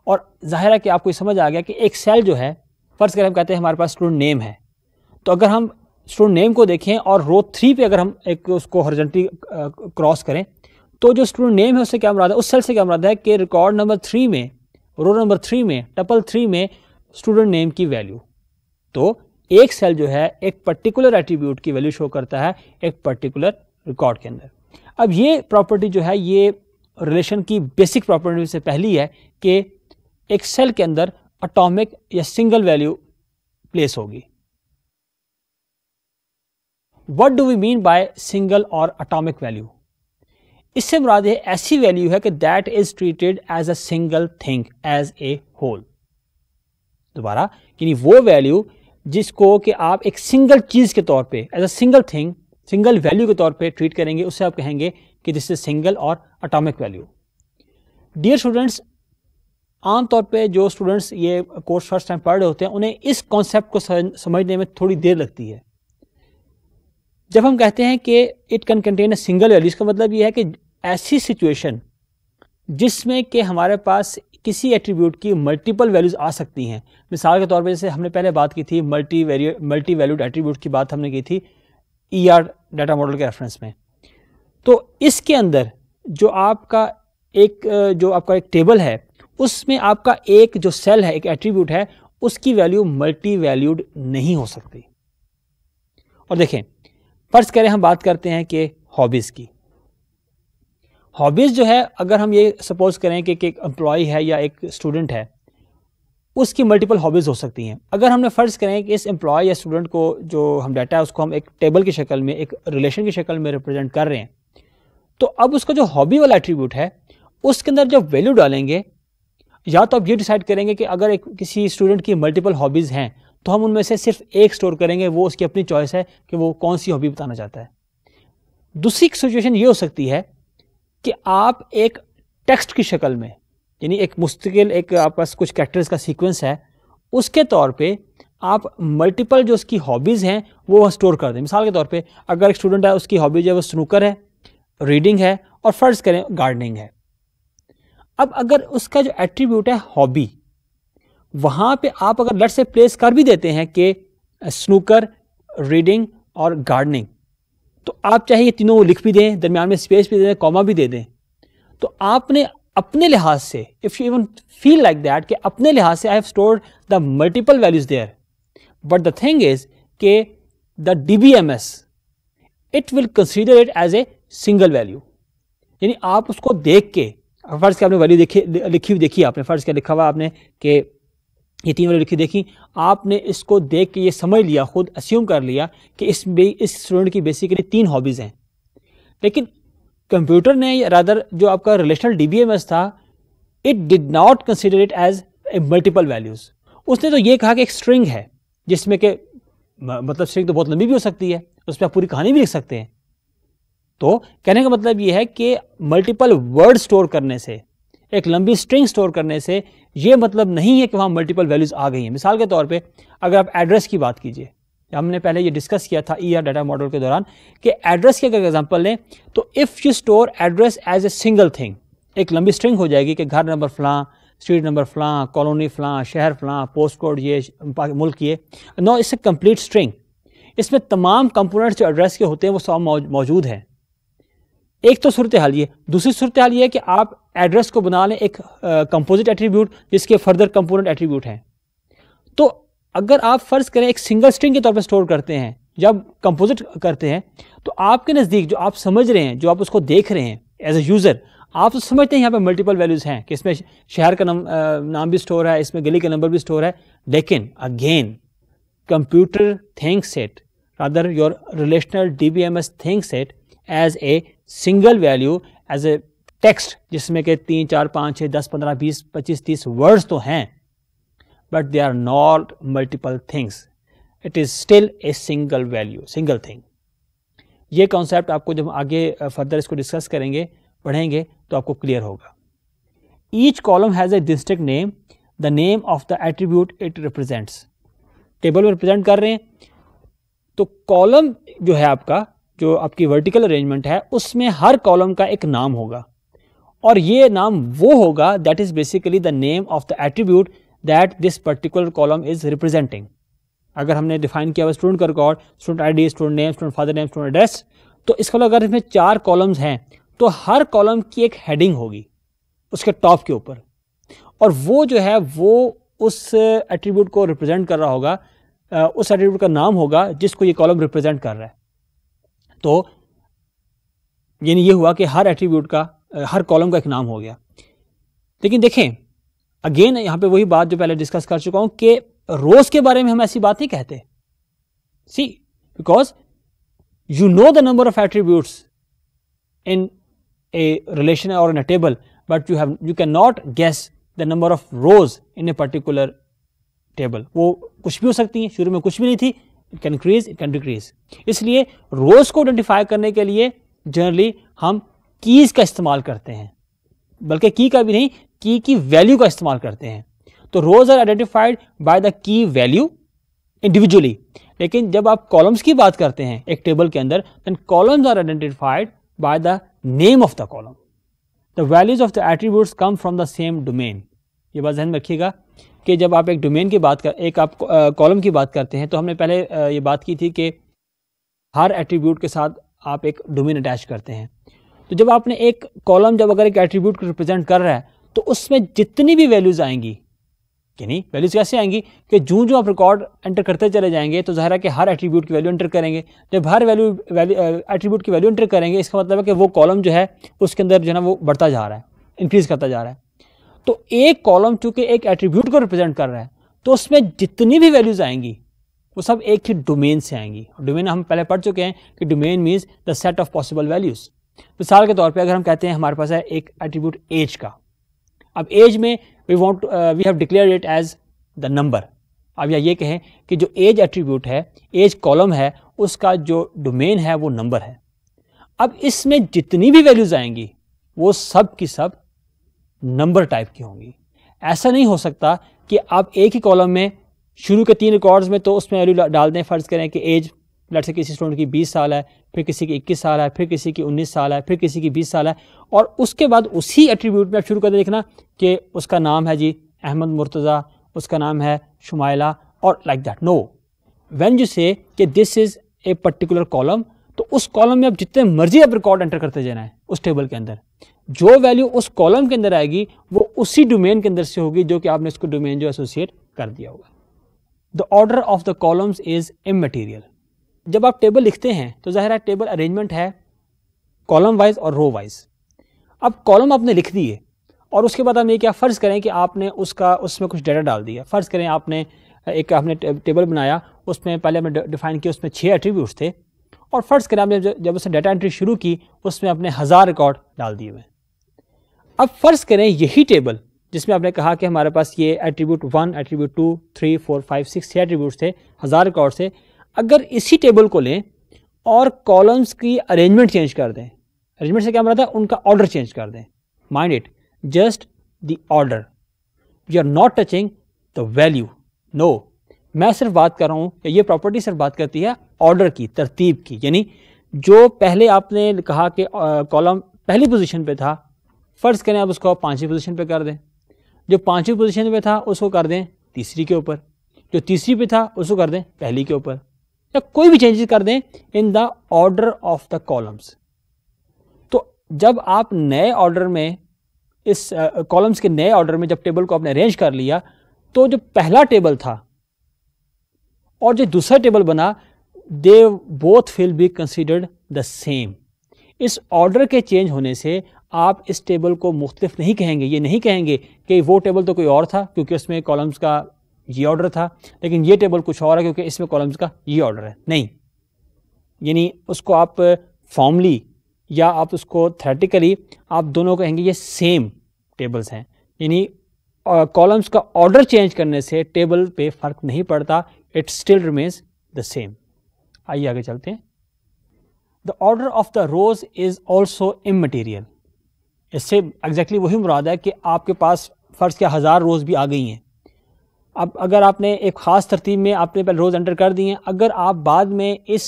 और ज़ाहिर है कि आपको समझ आ गया कि एक सेल जो है फर्स्ट अगर हम कहते हैं हमारे पास स्टूडेंट नेम है तो अगर हम स्टूडेंट नेम को देखें और रो थ्री पे अगर हम एक उसको हॉर्जेंटली क्रॉस करें तो जो स्टूडेंट नेम है उससे क्या मुराद है उस सेल से क्या मुराद है कि रिकॉर्ड नंबर थ्री में रो नंबर थ्री में टपल थ्री में स्टूडेंट नेम की वैल्यू तो एक सेल जो है एक पर्टिकुलर एट्रीब्यूट की वैल्यू शो करता है एक पर्टिकुलर रिकॉर्ड के अंदर अब ये प्रॉपर्टी जो है ये रिलेशन की बेसिक प्रॉपर्टी से पहली है कि एक सेल के अंदर अटोमिक या सिंगल वैल्यू प्लेस होगी what do we mean by single और अटोमिक वैल्यू इससे मुराद है ऐसी वैल्यू है कि that is treated as a single thing as a whole दोबारा यानी वो वैल्यू जिसको कि आप एक सिंगल चीज़ के तौर पे as a single thing single value के तौर पे ट्रीट करेंगे उससे आप कहेंगे कि दिस इज सिंगल और अटोमिक वैल्यू डियर स्टूडेंट्स आमतौर पे जो स्टूडेंट्स ये कोर्स फर्स्ट टाइम पढ़ रहे होते हैं उन्हें इस कॉन्सेप्ट को समझने में थोड़ी देर लगती है जब हम कहते हैं कि it can contain a single value इसका मतलब ये है कि ऐसी सिचुएशन जिसमें कि हमारे पास किसी एट्रीब्यूट की मल्टीपल वैल्यूज़ आ सकती हैं मिसाल के तौर पर जैसे हमने पहले बात की थी multi value multi valued attribute की बात हमने की थी ई आर डाटा मॉडल के रेफरेंस में तो इसके अंदर जो आपका एक जो आपका एक टेबल है उसमें आपका एक जो सेल है एक एट्रीब्यूट है उसकी वैल्यू मल्टी वैल्यूड नहीं हो सकती और देखें फर्ज करें हम बात करते हैं कि हॉबीज़ की हॉबीज़ जो है अगर हम ये सपोज करें कि, एक एम्प्लॉय है या एक स्टूडेंट है उसकी मल्टीपल हॉबीज़ हो सकती हैं अगर हमने फ़र्ज़ करें कि इस एम्प्लॉय या स्टूडेंट को जो हम डाटा है उसको हम एक टेबल की शक्ल में एक रिलेशन की शक्ल में रिप्रेजेंट कर रहे हैं तो अब उसका जो हॉबी वाला एट्रीब्यूट है उसके अंदर जब वैल्यू डालेंगे या तो आप ये डिसाइड करेंगे कि अगर एक किसी स्टूडेंट की मल्टीपल हॉबीज़ हैं तो हम उनमें से सिर्फ एक स्टोर करेंगे वो उसकी अपनी चॉइस है कि वो कौन सी हॉबी बताना चाहता है दूसरी सिचुएशन ये हो सकती है कि आप एक टेक्स्ट की शक्ल में यानी एक मुस्तकिल एक आपके पास कुछ कैरेक्टर्स का सीक्वेंस है उसके तौर पे आप मल्टीपल जो उसकी हॉबीज़ हैं वो स्टोर कर दें मिसाल के तौर पे अगर एक स्टूडेंट है उसकी हॉबीज है वो स्नूकर है रीडिंग है और फ़र्ज़ करें गार्डनिंग है अब अगर उसका जो एट्रीब्यूट है हॉबी वहां पे आप अगर लट से प्लेस कर भी देते हैं कि स्नूकर रीडिंग और गार्डनिंग तो आप चाहे ये तीनों लिख भी दें दरमियान में स्पेस भी दे दें कॉमा भी दे दें तो आपने अपने लिहाज से if you even feel like that कि अपने लिहाज से I have stored the multiple values there but the thing is के the D B M S it will consider it as a single value यानी आप उसको देख के फ़र्ज़ के आपने वैल्यू देखी लिखी हुई देखी आपने फ़र्ज़ क्या लिखा हुआ आपने कि ये तीन वाली लिखी देखी आपने इसको देख के ये समझ लिया खुद अस्यूम कर लिया कि इस इस स्टूडेंट की बेसिकली तीन हॉबीज़ हैं लेकिन कंप्यूटर ने रादर जो आपका रिलेशनल डी था it did not consider it as a multiple values उसने तो ये कहा कि एक स्ट्रिंग है जिसमें कि मतलब स्ट्रिंग तो बहुत लंबी भी हो सकती है उस पर आप पूरी कहानी भी लिख सकते हैं तो कहने का मतलब ये है कि मल्टीपल वर्ड स्टोर करने से एक लंबी स्ट्रिंग स्टोर करने से ये मतलब नहीं है कि वहाँ मल्टीपल वैल्यूज़ आ गई हैं मिसाल के तौर पे अगर आप एड्रेस की बात कीजिए हमने पहले ये डिस्कस किया था ई आर डाटा मॉडल के दौरान कि एड्रेस के अगर एग्जाम्पल लें तो if you store address as a single thing एक लंबी स्ट्रिंग हो जाएगी कि घर नंबर फलां स्ट्रीट नंबर फलां कॉलोनी फलां शहर फलां पोस्ट कोड ये मुल्क ये no it's a complete string इसमें तमाम कंपोनेंट्स जो एड्रेस के होते हैं वो सब मौजूद हैं एक तो सूरत हाल ये दूसरी सूरत हाल ये है कि आप एड्रेस को बना लें एक कंपोजिट एट्रीब्यूट जिसके फर्दर कंपोनेंट एट्रीब्यूट हैं तो अगर आप फ़र्ज करें एक सिंगल स्ट्रिंग के तौर पर स्टोर करते हैं जब कंपोजिट करते हैं तो आपके नज़दीक जो आप समझ रहे हैं जो आप उसको देख रहे हैं एज ए यूज़र आप तो समझते हैं यहाँ पर मल्टीपल वैल्यूज़ हैं कि इसमें शहर का नम, नाम भी स्टोर है इसमें गली का नंबर भी स्टोर है लेकिन again computer thinks it rather your relational D B M S thinks it as a single value as a text जिसमें के तीन चार पाँच छः दस पंद्रह बीस पच्चीस तीस वर्ड्स तो हैं but they are not multiple things it is still a single value single thing ये कॉन्सेप्ट आपको जब आगे फर्दर इसको डिस्कस करेंगे पढ़ेंगे तो आपको क्लियर होगा each column has a distinct name the name of the attribute it represents table में रिप्रेजेंट कर रहे हैं तो कॉलम जो है आपका जो आपकी वर्टिकल अरेंजमेंट है उसमें हर कॉलम का एक नाम होगा और ये नाम वो होगा that is basically the name of the attribute that this particular column is representing अगर हमने डिफाइन किया हुआ स्टूडेंट का record student I D student name student father name student address तो इसके अलावा मतलब अगर इसमें चार कॉलम्स हैं तो हर कॉलम की एक हेडिंग होगी उसके टॉप के ऊपर और वो जो है वो उस एट्रीब्यूट को रिप्रेजेंट कर रहा होगा उस एट्रीब्यूट का नाम होगा जिसको ये कॉलम रिप्रेजेंट कर रहा है तो यानी ये हुआ कि हर एट्रीब्यूट का हर कॉलम का एक नाम हो गया लेकिन देखें अगेन यहां पे वही बात जो पहले डिस्कस कर चुका हूं कि रोज़ के बारे में हम ऐसी बात नहीं कहते see because you know the number of attributes in a relation और in a table but you have you can not guess the number of rows in a particular table वो कुछ भी हो सकती है शुरू में कुछ भी नहीं थी it can increase it can decrease इसलिए रोज़ को आइडेंटिफाई करने के लिए जनरली हम कीज़ का इस्तेमाल करते हैं बल्कि की का भी नहीं की की वैल्यू का इस्तेमाल करते हैं तो rows are identified by the key value individually लेकिन जब आप कॉलम्स की बात करते हैं एक टेबल के अंदर then columns are identified by the name of the column the values of the attributes come from the same domain ये बात जहन रखिएगा कि जब आप एक डोमेन की बात कर एक आप कॉलम की बात करते हैं तो हमने पहले ये बात की थी कि हर एट्रीब्यूट के साथ आप एक डोमेन अटैच करते हैं तो जब आपने एक कॉलम जब अगर एक एट्रीब्यूट को रिप्रेजेंट कर रहा है तो उसमें जितनी भी वैल्यूज़ आएंगी नहीं वैल्यूज़ कैसे आएंगी कि जो जो आप रिकॉर्ड एंटर करते चले जाएंगे तो ज़ाहिर है कि हर एट्रीब्यूट की वैल्यू एंटर करेंगे जब हर वैल्यू वैल्यू एट्रीब्यूट की वैल्यू एंटर करेंगे इसका मतलब है कि वो कॉलम जो है उसके अंदर जो है ना वो बढ़ता जा रहा है इंक्रीज़ करता जा रहा है तो एक कॉलम चूंकि एक एट्रीब्यूट को रिप्रेजेंट कर रहा है तो उसमें जितनी भी वैल्यूज आएंगी वो सब एक ही डोमेन से आएंगी डोमेन हम पहले पढ़ चुके हैं कि domain means the set of possible values मिसाल के तौर पे अगर हम कहते हैं हमारे पास है एक एट्रीब्यूट एज का अब एज में we want we have declare it as the number अब या ये कहें कि जो एज एट्रीब्यूट है एज कॉलम है उसका जो डोमेन है वो नंबर है अब इसमें जितनी भी वैल्यूज आएंगी वो सब की सब नंबर टाइप की होंगी ऐसा नहीं हो सकता कि आप एक ही कॉलम में शुरू के तीन रिकॉर्ड्स में तो उसमें वैल्यू डाल दें फ़र्ज़ करें कि एज लट से किसी स्टूडेंट की 20 साल है फिर किसी की 21 साल है फिर किसी की 19 साल है फिर किसी की 20 साल है और उसके बाद उसी एट्रीब्यूट में आप शुरू कर देखना कि उसका नाम है जी अहमद मुर्तज़ा उसका नाम है शुमाइला और like that no when you say कि this is a particular column तो उस कॉलम में आप जितने मर्जी आप रिकॉर्ड एंटर करते जाना है उस टेबल के अंदर जो वैल्यू उस कॉलम के अंदर आएगी वो उसी डोमेन के अंदर से होगी जो कि आपने उसको डोमेन जो एसोसिएट कर दिया होगा the order of the columns is material जब आप टेबल लिखते हैं तो ज़ाहिर है टेबल अरेंजमेंट है कॉलम वाइज और रो वाइज अब कॉलम आपने लिख दिए और उसके बाद हम ये क्या फ़र्ज़ करें कि आपने उसका उसमें कुछ डेटा डाल दिया फ़र्ज़ करें आपने एक आपने टेबल बनाया उसमें पहले हमने डिफाइन किया उसमें छः एट्रीब्यूट्स थे और फ़र्ज़ करें आपने जब उसने डाटा एंट्री शुरू की उसमें अपने हज़ार रिकॉर्ड डाल दिए हुए अब फ़र्ज़ करें यही टेबल जिसमें आपने कहा कि हमारे पास ये attribute one attribute two three four five six छः एट्रीब्यूट थे हज़ार रिकॉर्ड से अगर इसी टेबल को लें और कॉलम्स की अरेंजमेंट चेंज कर दें अरेंजमेंट से क्या मतलब है उनका ऑर्डर चेंज कर दें mind it just the order you are not touching the value no मैं सिर्फ बात कर रहा हूँ या ये प्रॉपर्टी सिर्फ बात करती है ऑर्डर की तरतीब की यानी जो पहले आपने कहा कि कॉलम पहली पोजिशन पर था फ़र्ज़ करें आप उसको पाँचवीं पोजीशन पे कर दें जो पाँचवीं पोजीशन पे था उसको कर दें तीसरी के ऊपर जो तीसरी पे था उसको कर दें पहली के ऊपर या कोई भी चेंजेस कर दें in the order of the columns तो जब आप नए ऑर्डर में इस कॉलम्स uh, के नए ऑर्डर में जब टेबल को आपने अरेंज कर लिया तो जो पहला टेबल था और जो दूसरा टेबल बना दे both will be considered the same इस ऑर्डर के चेंज होने से आप इस टेबल को मुख्तफ नहीं कहेंगे ये नहीं कहेंगे कि वो टेबल तो कोई और था क्योंकि उसमें कॉलम्स का ये ऑर्डर था लेकिन ये टेबल कुछ और है क्योंकि इसमें कॉलम्स का ये ऑर्डर है नहीं यानी उसको आप फॉर्मली या आप उसको थ्रेटिकली आप दोनों कहेंगे ये सेम टेबल्स हैं यानी कॉलम्स का ऑर्डर चेंज करने से टेबल पे फ़र्क नहीं पड़ता it still remains the same आइए आगे चलते हैं the order of the rows is also immaterial इससे एग्जैक्टली वही मुराद है कि आपके पास फ़र्ज़ के हज़ार रोज़ भी आ गई हैं अब अगर आपने एक ख़ास तरतीब में आपने पहले रोज़ एंटर कर दिए हैं अगर आप बाद में इस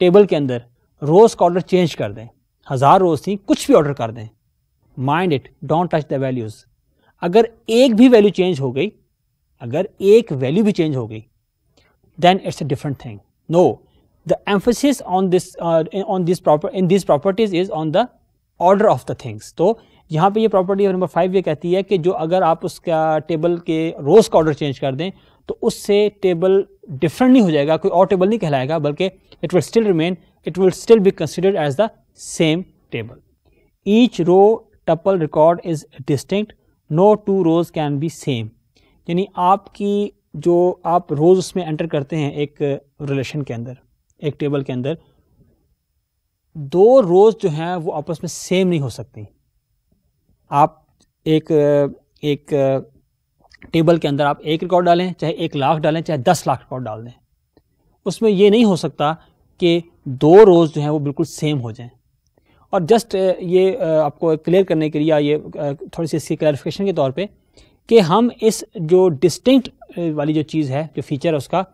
टेबल के अंदर रोज़ का ऑर्डर चेंज कर दें हज़ार रोज़ थी कुछ भी ऑर्डर कर दें mind it don't touch the values अगर एक भी वैल्यू चेंज हो गई अगर एक वैल्यू भी चेंज हो गई then it's a different thing no the emphasis on this on this proper in this properties is on the order of the things तो यहाँ पे ये प्रॉपर्टी नंबर फाइव ये कहती है कि जो अगर आप उसका टेबल के रोज़ का ऑर्डर चेंज कर दें तो उससे टेबल डिफरेंट नहीं हो जाएगा कोई और टेबल नहीं कहलाएगा बल्कि it will still remain it will still be considered as the same table each row tuple record is distinct no two rows can be same यानी आपकी जो आप रोज़ उसमें एंटर करते हैं एक रिलेशन के अंदर एक टेबल के अंदर दो रोज़ जो हैं वो आपस में सेम नहीं हो सकती आप एक एक टेबल के अंदर आप एक रिकॉर्ड डालें चाहे एक लाख डालें चाहे दस लाख रिकॉर्ड डाल दें उसमें ये नहीं हो सकता कि दो रोज़ जो हैं वो बिल्कुल सेम हो जाएं और जस्ट ये आपको क्लियर करने के लिए ये थोड़ी सी इसकी क्लैरिफिकेशन के तौर पे कि हम इस जो डिस्टिंक्ट वाली जो चीज़ है जो फीचर है उसका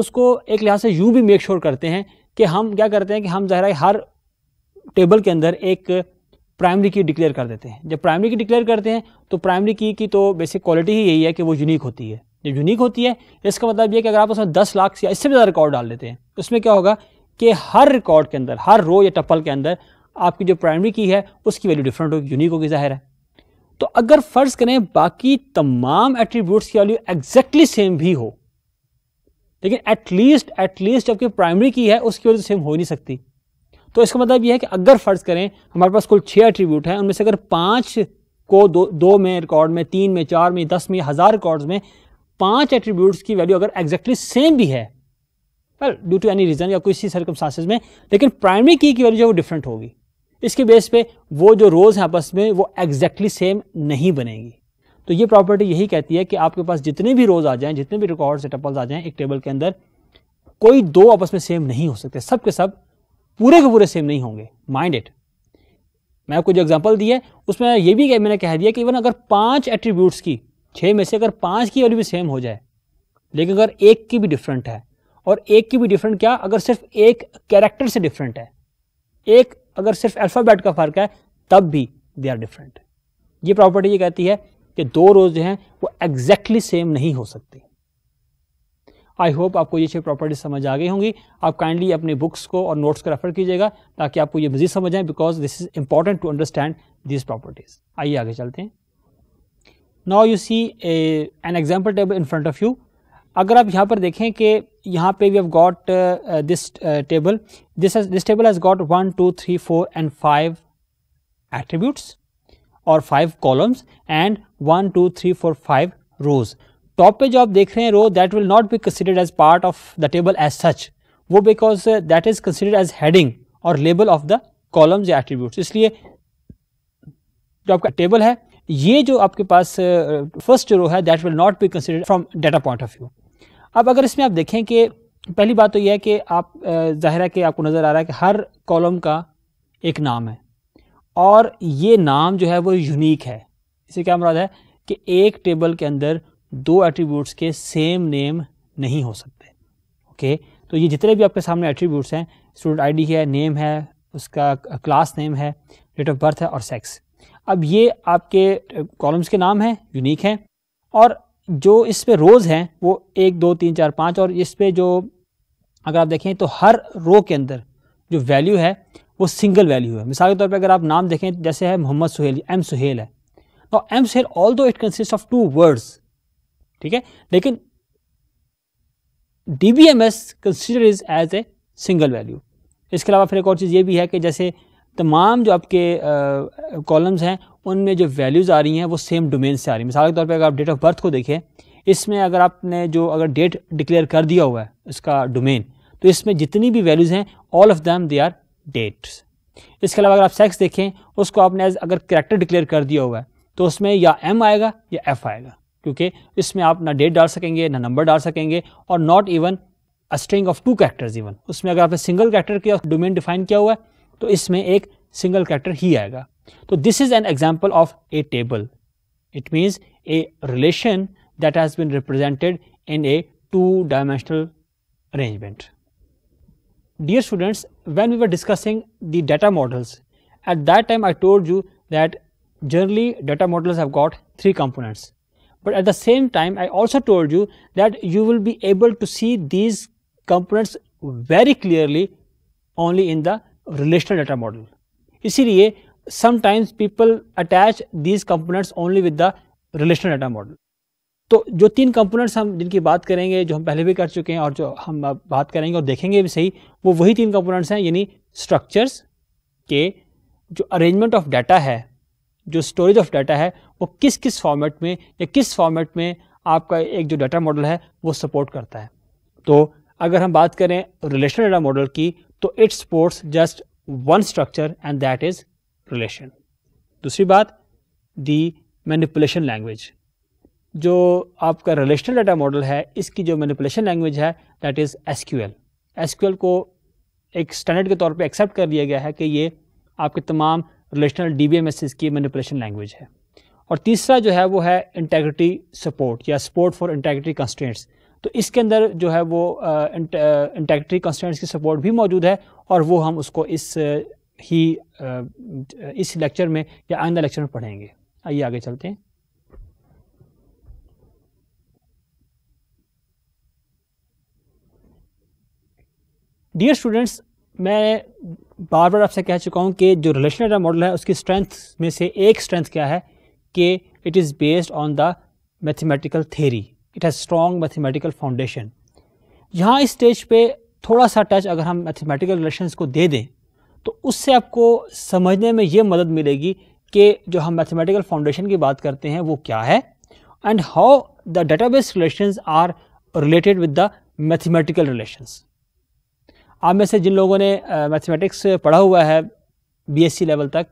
उसको एक लिहाज से यूँ भी मेक श्योर करते हैं कि हम क्या करते हैं कि हम ज़हरा हर टेबल के अंदर एक प्राइमरी की डिक्लेयर कर देते हैं जब प्राइमरी की डिक्लेयर करते हैं तो प्राइमरी की की तो बेसिक क्वालिटी ही यही है कि वो यूनिक होती है जब यूनिक होती है इसका मतलब ये कि अगर आप उसमें दस लाख से इससे ज़्यादा रिकॉर्ड डाल देते हैं तो उसमें क्या होगा कि हर रिकॉर्ड के अंदर हर रो या टप्पल के अंदर आपकी जो प्राइमरी की है उसकी वैल्यू डिफरेंट होगी यूनिक होगी जाहिर है तो अगर फ़र्ज़ करें बाकी तमाम एट्रीब्यूट्स की वैल्यू एग्जैक्टली सेम भी हो लेकिन एटलीस्ट एटलीस्ट जबकि प्राइमरी की है उसकी वैल्यू सेम तो हो नहीं सकती तो इसका मतलब यह है कि अगर फ़र्ज़ करें हमारे पास कुल छः एट्रीब्यूट हैं उनमें से अगर पाँच को दो दो में रिकॉर्ड में तीन में चार में दस में हज़ार रिकॉर्ड्स में पाँच एट्रीब्यूट्स की वैल्यू अगर एग्जैक्टली सेम भी है well due to any reason या किसी सर्कमस्टांसिस में लेकिन प्राइमरी की की वैल्यू जो वो डिफरेंट होगी इसके बेस पे वो जो रोज़ हैं आपस में वो एग्जैक्टली सेम नहीं बनेगी तो ये प्रॉपर्टी यही कहती है कि आपके पास जितने भी रोज़ आ जाएं जितने भी रिकॉर्ड्स या टपल्स आ जाएं एक टेबल के अंदर कोई दो आपस में सेम नहीं हो सकते सब के सब पूरे के पूरे सेम नहीं होंगे माइंड इट मैं कुछ जो एग्जांपल है उसमें ये भी मैंने कह दिया कि इवन अगर पांच एट्रीब्यूट्स की छः में से अगर पांच की वैल्यू भी सेम हो जाए लेकिन अगर एक की भी डिफरेंट है और एक की भी डिफरेंट क्या अगर सिर्फ एक कैरेक्टर से डिफरेंट है एक अगर सिर्फ अल्फ़ाबेट का फ़र्क है तब भी दे आर डिफरेंट ये प्रॉपर्टी ये कहती है कि दो रोज़ जो हैं वो एग्जैक्टली exactly सेम नहीं हो सकती आई होप आपको ये छह प्रॉपर्टीज समझ आ गई होंगी आप काइंडली अपने बुक्स को और नोट्स को रेफर कीजिएगा ताकि आपको ये मजीद समझ आए because this is important to understand this properties आइए आगे चलते हैं now you see an example table in front of you अगर आप यहाँ पर देखें कि यहाँ पे we have got this table this this table has got one two three four and five attributes और five columns and one two three four five rows top पे जो आप देख रहे हैं row that will not be considered as part of the table as such वो because that is considered as heading और label of the columns या attribute इसलिए जो आपका टेबल है ये जो आपके पास फर्स्ट uh, रो है that will not be considered from data point of view अब अगर इसमें आप देखें कि पहली बात तो यह है कि आप uh, ज़ाहिर है कि आपको नज़र आ रहा है कि हर कॉलम का एक नाम है और ये नाम जो है वो यूनिक है इसे क्या मुराद है कि एक टेबल के अंदर दो एट्रीब्यूट्स के सेम नेम नहीं हो सकते ओके तो ये जितने भी आपके सामने एट्रीब्यूट्स हैं स्टूडेंट आईडी है नेम है उसका क्लास नेम है डेट ऑफ बर्थ है और सेक्स अब ये आपके कॉलम्स के नाम हैं यूनिक हैं और जो इस पर रोज़ हैं वो एक दो तीन चार पाँच और इस पर जो अगर आप देखें तो हर रो के अंदर जो वैल्यू है वो सिंगल वैल्यू है मिसाल के तौर पर अगर आप नाम देखें जैसे है मोहम्मद सुहेल एम सुहेल है और M Suhail although it consist of two words ठीक है लेकिन D B M S consider is as a single value इसके अलावा फिर एक और चीज़ ये भी है कि जैसे तमाम जो आपके कॉलम्स हैं उनमें जो वैल्यूज़ आ रही हैं वो सेम डोमेन से आ रही हैं मिसाल के तौर पर अगर आप डेट ऑफ बर्थ को देखें इसमें अगर आपने जो अगर डेट डिक्लेयर कर दिया हुआ है इसका डोमेन तो इसमें जितनी भी वैल्यूज़ हैं all of them they are dates इसके अलावा अगर आप सेक्स देखें उसको आपने एज अगर करेक्टर डिक्लेयर कर दिया हुआ है तो उसमें या एम आएगा या एफ आएगा क्योंकि इसमें आप ना डेट डाल सकेंगे ना नंबर डाल सकेंगे और not even a string of two characters even उसमें अगर आपने सिंगल कैरेक्टर किया डोमेन डिफाइन किया हुआ है तो इसमें एक सिंगल कैरेक्टर ही आएगा तो this is an example of a table it means a relation that has been represented in a two dimensional arrangement dear students when we are discussing the data models at that time I told you that generally data models have got three components but at the same time I also told you that you will be able to see these components very clearly only in the relational data model. इसीलिए sometimes people attach these components only with the relational data model. तो जो तीन components हम जिनकी बात करेंगे जो हम पहले भी कर चुके हैं और जो हम बात करेंगे और देखेंगे भी सही वो वही तीन कंपोनेंट्स हैं यानी स्ट्रक्चर्स के जो अरेंजमेंट ऑफ डाटा है जो स्टोरेज ऑफ डाटा है वो किस किस फॉर्मेट में या किस फॉर्मेट में आपका एक जो डाटा मॉडल है वो सपोर्ट करता है तो अगर हम बात करें रिलेशनल डाटा मॉडल की तो it supports just one structure and that is relation दूसरी बात दी मैनिपुलेशन लैंग्वेज जो आपका रिलेशनल डाटा मॉडल है इसकी जो मैनिपुलेशन लैंग्वेज है दैट इज़ एस क्यू को एक स्टैंडर्ड के तौर पे एक्सेप्ट कर लिया गया है कि ये आपके तमाम रिलेशनल डी बी की मैनिपुलेशन लैंग्वेज है और तीसरा जो है वो है इंटेग्रिटी सपोर्ट या सपोर्ट फॉर इंटेग्रिटी कंस्टेंट्स तो इसके अंदर जो है वो इंटेग्रिटी कंस्टेंट्स की सपोर्ट भी मौजूद है और वो हम उसको इस ही इस लेक्चर में या आइंदा लेक्चर में पढ़ेंगे आइए आगे चलते हैं डियर स्टूडेंट्स मैं बार बार आपसे कह चुका हूं कि जो रिलेशनल मॉडल है उसकी स्ट्रेंथ में से एक स्ट्रेंथ क्या है कि it is based on the mathematical theory. It has strong mathematical foundation. यहाँ इस स्टेज पे थोड़ा सा टच अगर हम मैथमेटिकल रिलेशंस को दे दें तो उससे आपको समझने में ये मदद मिलेगी कि जो हम मैथमेटिकल फाउंडेशन की बात करते हैं वो क्या है and how the database relations are related with the mathematical relations आप में से जिन लोगों ने मैथमेटिक्स uh, पढ़ा हुआ है बीएससी लेवल तक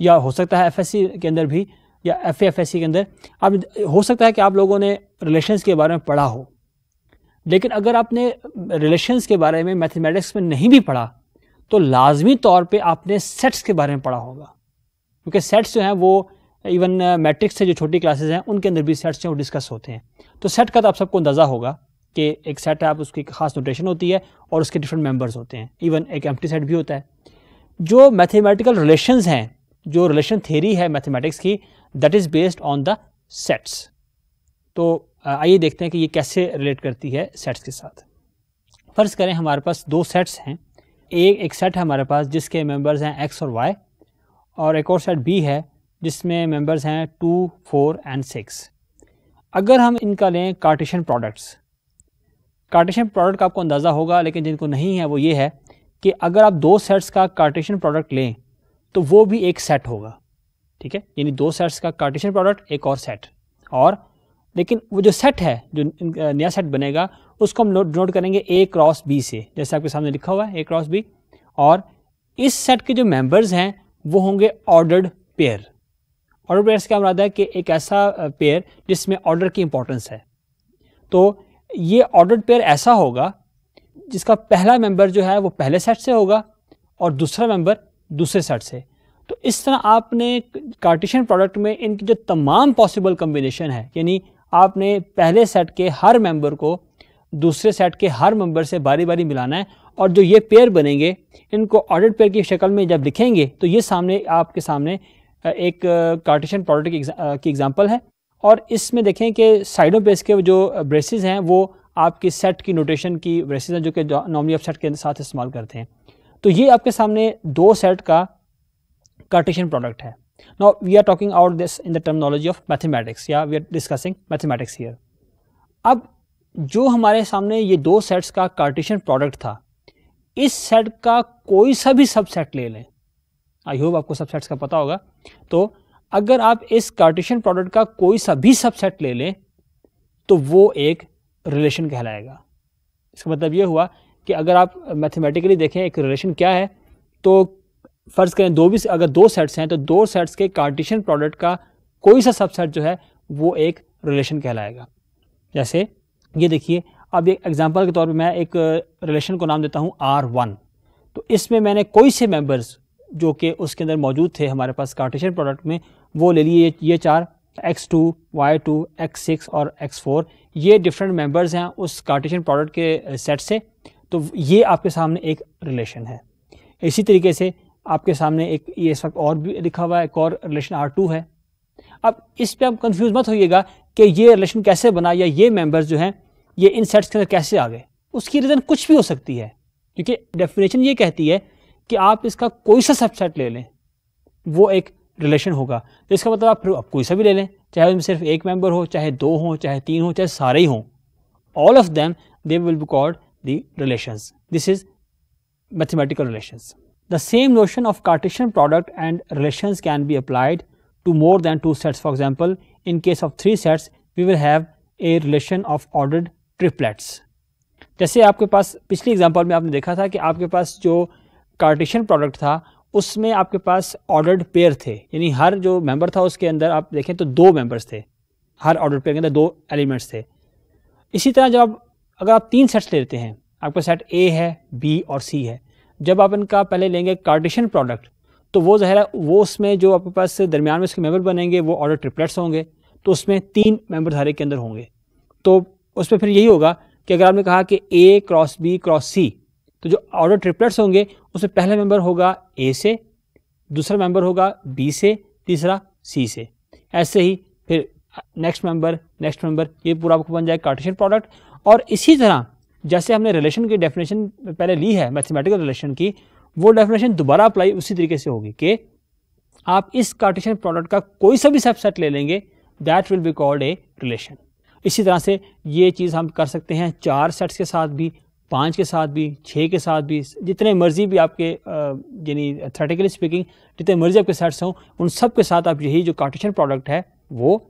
या हो सकता है एफएससी के अंदर भी या एफ एफ एस सी के अंदर अब हो सकता है कि आप लोगों ने रिलेशंस के बारे में पढ़ा हो लेकिन अगर आपने रिलेशंस के बारे में मैथमेटिक्स में नहीं भी पढ़ा तो लाजमी तौर पे आपने सेट्स के बारे में पढ़ा होगा क्योंकि सेट्स जो हैं वो इवन मैट्रिक्स uh, से जो छोटी क्लासेज हैं उनके अंदर भी सेट्स हैं वो डिस्कस होते हैं तो सेट का तो आप सबको अंदाज़ा होगा कि एक सेट है आप उसकी खास नोटेशन होती है और उसके डिफरेंट मेम्बर्स होते हैं इवन एक एम्प्टी सेट भी होता है जो मैथमेटिकल रिलेशंस हैं जो रिलेशन थेरी है मैथमेटिक्स की that is based on the sets तो आइए देखते हैं कि ये कैसे रिलेट करती है सेट्स के साथ फ़र्ज़ करें हमारे पास दो सेट्स हैं एक एक सेट है हमारे पास जिसके मेंबर्स हैं एक्स और वाई और एक और सेट बी है जिसमें मेंबर्स हैं टू फोर एंड सिक्स अगर हम इनका लें कार्टिशन प्रोडक्ट्स कार्टिशन प्रोडक्ट का आपको अंदाज़ा होगा लेकिन जिनको नहीं है वो ये है कि अगर आप दो सेट्स का कार्टिशन प्रोडक्ट लें तो वो भी एक सेट होगा ठीक है यानी दो सेट्स का कार्टेशियन प्रोडक्ट एक और सेट और लेकिन वो जो सेट है जो नया सेट बनेगा उसको हम नोट करेंगे ए क्रॉस बी से जैसे आपके सामने लिखा हुआ है ए क्रॉस बी और इस सेट के जो मेंबर्स हैं वो होंगे ऑर्डर्ड पेयर ऑर्डर पेयर से क्या मुराद है कि एक ऐसा पेयर जिसमें ऑर्डर की इंपॉर्टेंस है तो ये ऑर्डर्ड पेयर ऐसा होगा जिसका पहला मेंबर जो है वो पहले सेट से होगा और दूसरा मेंबर दूसरे सेट से तो इस तरह आपने कार्टिशन प्रोडक्ट में इनकी जो तमाम पॉसिबल कम्बिनेशन है यानी आपने पहले सेट के हर मेंबर को दूसरे सेट के हर मेंबर से बारी बारी मिलाना है और जो ये पेयर बनेंगे इनको ऑर्डर पेयर की शक्ल में जब लिखेंगे तो ये सामने आपके सामने एक कार्टिशन प्रोडक्ट की एग्जाम्पल है और इसमें देखें कि साइडों पे इसके जो ब्रेसिस हैं वो आपकी सेट की नोटेशन की ब्रेसिस हैं जो कि नॉर्मली आप सेट के साथ इस्तेमाल करते हैं तो ये आपके सामने दो सेट का कार्टेशियन प्रोडक्ट है now we are talking about this in the terminology of mathematics या we are discussing mathematics here अब जो हमारे सामने ये दो सेट्स का कार्टेशियन प्रोडक्ट था इस सेट का कोई सा भी सबसेट ले लें आई होप आपको सबसेट्स का पता होगा तो अगर आप इस कार्टेशियन प्रोडक्ट का कोई सा भी सबसेट ले लें तो वो एक रिलेशन कहलाएगा इसका मतलब ये हुआ कि अगर आप मैथमेटिकली देखें एक रिलेशन क्या है तो फ़र्ज़ करें दो भी अगर दो सेट्स हैं तो दो सेट्स के कार्टिशन प्रोडक्ट का कोई सा सबसेट जो है वो एक रिलेशन कहलाएगा जैसे ये देखिए अब एक एग्जांपल के तौर पे मैं एक रिलेशन को नाम देता हूँ आर वन तो इसमें मैंने कोई से मेंबर्स जो कि उसके अंदर मौजूद थे हमारे पास कार्टिशन प्रोडक्ट में वो ले लिए ये चार X two Y two X six और एक्स फोर ये डिफरेंट मेंबर्स हैं उस कार्टिशन प्रोडक्ट के सेट से तो ये आपके सामने एक रिलेशन है इसी तरीके से आपके सामने एक ये इस वक्त और भी लिखा हुआ है एक और रिलेशन आर टू है अब इस पर आप कंफ्यूज मत होइएगा कि ये रिलेशन कैसे बना या ये मेंबर्स जो हैं ये इन सेट्स के अंदर कैसे आ गए उसकी रीज़न कुछ भी हो सकती है क्योंकि डेफिनेशन ये कहती है कि आप इसका कोई सा सबसेट ले लें वो एक रिलेशन होगा तो इसका मतलब आप, आप कोई सा भी ले लें चाहे उसमें सिर्फ एक मेंबर हो चाहे दो हो चाहे तीन हो चाहे सारे ही हों all of them they will be called the relations this is mathematical relations The same notion of Cartesian product and relations can be applied to more than two sets. For example, in case of three sets, we will have a relation of ordered triplets. जैसे आपके पास पिछली example में आपने देखा था कि आपके पास जो कार्टिशन प्रोडक्ट था उसमें आपके पास ऑर्डर्ड पेयर थे यानी हर जो मेंबर था उसके अंदर आप देखें तो दो मेंबर्स थे हर ऑर्डर पेयर के अंदर दो एलिमेंट्स थे इसी तरह जब आप अगर आप तीन सेट्स लेते हैं आपका सेट ए है बी और सी है जब आप इनका पहले लेंगे कार्डिशन प्रोडक्ट तो वो जहर है वो उसमें जो आपके पास दरमियान में उसके मेम्बर बनेंगे वो ऑर्डर ट्रिपलेट्स होंगे तो उसमें तीन मेम्बर धारे के अंदर होंगे तो उसमें फिर यही होगा कि अगर आपने कहा कि A cross B cross C तो जो ऑर्डर ट्रिपलेट्स होंगे उसमें पहला मेंबर होगा ए से दूसरा मेम्बर होगा बी से तीसरा सी से ऐसे ही फिर नेक्स्ट मेंबर नेक्स्ट मेंबर ये पूरा आपको बन जाएगा कार्टिशन प्रोडक्ट और इसी तरह जैसे हमने रिलेशन की डेफिनेशन पहले ली है मैथमेटिकल रिलेशन की वो डेफिनेशन दोबारा अप्लाई उसी तरीके से होगी कि आप इस कार्टेशियन प्रोडक्ट का कोई सा भी सबसेट ले लेंगे that will be called a relation इसी तरह से ये चीज़ हम कर सकते हैं चार सेट्स के साथ भी पाँच के साथ भी छः के साथ भी जितने मर्जी भी आपके यानी थ्रेटिकली स्पीकिंग जितने मर्जी आपके सेट्स हों उन सब के साथ आप यही जो कार्टेशियन प्रोडक्ट है वो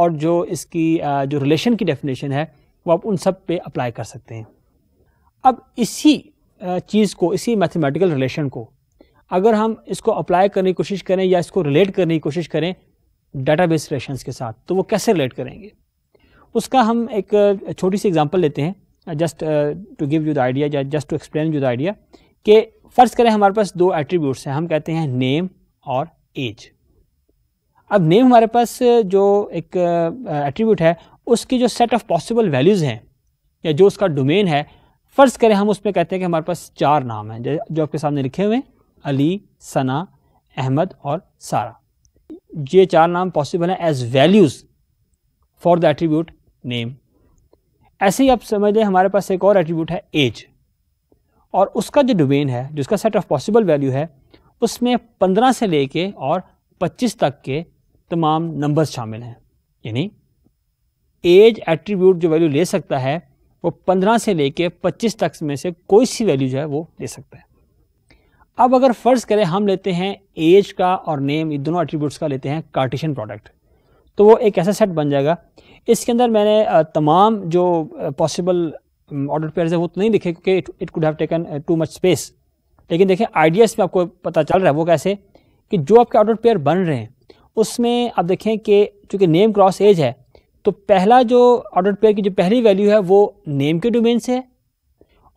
और जो इसकी जो रिलेशन की डेफिनेशन है वो आप उन सब पे अप्लाई कर सकते हैं अब इसी चीज़ को इसी मैथमेटिकल रिलेशन को अगर हम इसको अप्लाई करने की कोशिश करें या इसको रिलेट करने की कोशिश करें डाटा बेस रिलेशन के साथ तो वो कैसे रिलेट करेंगे उसका हम एक छोटी सी एग्जाम्पल लेते हैं just to give you the idea या just to explain you the idea कि फ़र्ज़ करें हमारे पास दो एट्रीब्यूट्स हैं हम कहते हैं नेम और एज अब नेम हमारे पास जो एक एट्रीब्यूट है उसकी जो सेट ऑफ पॉसिबल वैल्यूज़ हैं या जो उसका डोमेन है फ़र्ज़ करें हम उसमें कहते हैं कि हमारे पास चार नाम हैं जो आपके सामने लिखे हुए हैं अली सना अहमद और सारा ये चार नाम पॉसिबल हैं as values for the attribute name ऐसे ही आप समझ लें हमारे पास एक और एट्रीब्यूट है एज और उसका जो डोमेन है जिसका सेट ऑफ पॉसिबल वैल्यू है उसमें पंद्रह से लेके और पच्चीस तक के तमाम नंबर्स शामिल हैं यानी एज एट्रीब्यूट जो वैल्यू ले सकता है वो पंद्रह से लेके पच्चीस तक में से कोई सी वैल्यू जो है वो ले सकता है अब अगर फ़र्ज़ करें हम लेते हैं एज का और नेम ये दोनों एट्रीब्यूट्स का लेते हैं कार्टिशन प्रोडक्ट तो वो एक ऐसा सेट बन जाएगा इसके अंदर मैंने तमाम जो पॉसिबल ऑर्डर पेयर है वो तो नहीं लिखे क्योंकि it could have taken too much space लेकिन देखें आइडियाज़ में आपको पता चल रहा है वो कैसे कि जो आपके ऑर्डर पेयर बन रहे हैं उसमें आप देखें कि चूँकि नेम क्रॉस एज है तो पहला जो ऑर्डर पेयर की जो पहली वैल्यू है वो नेम के डोमेन से है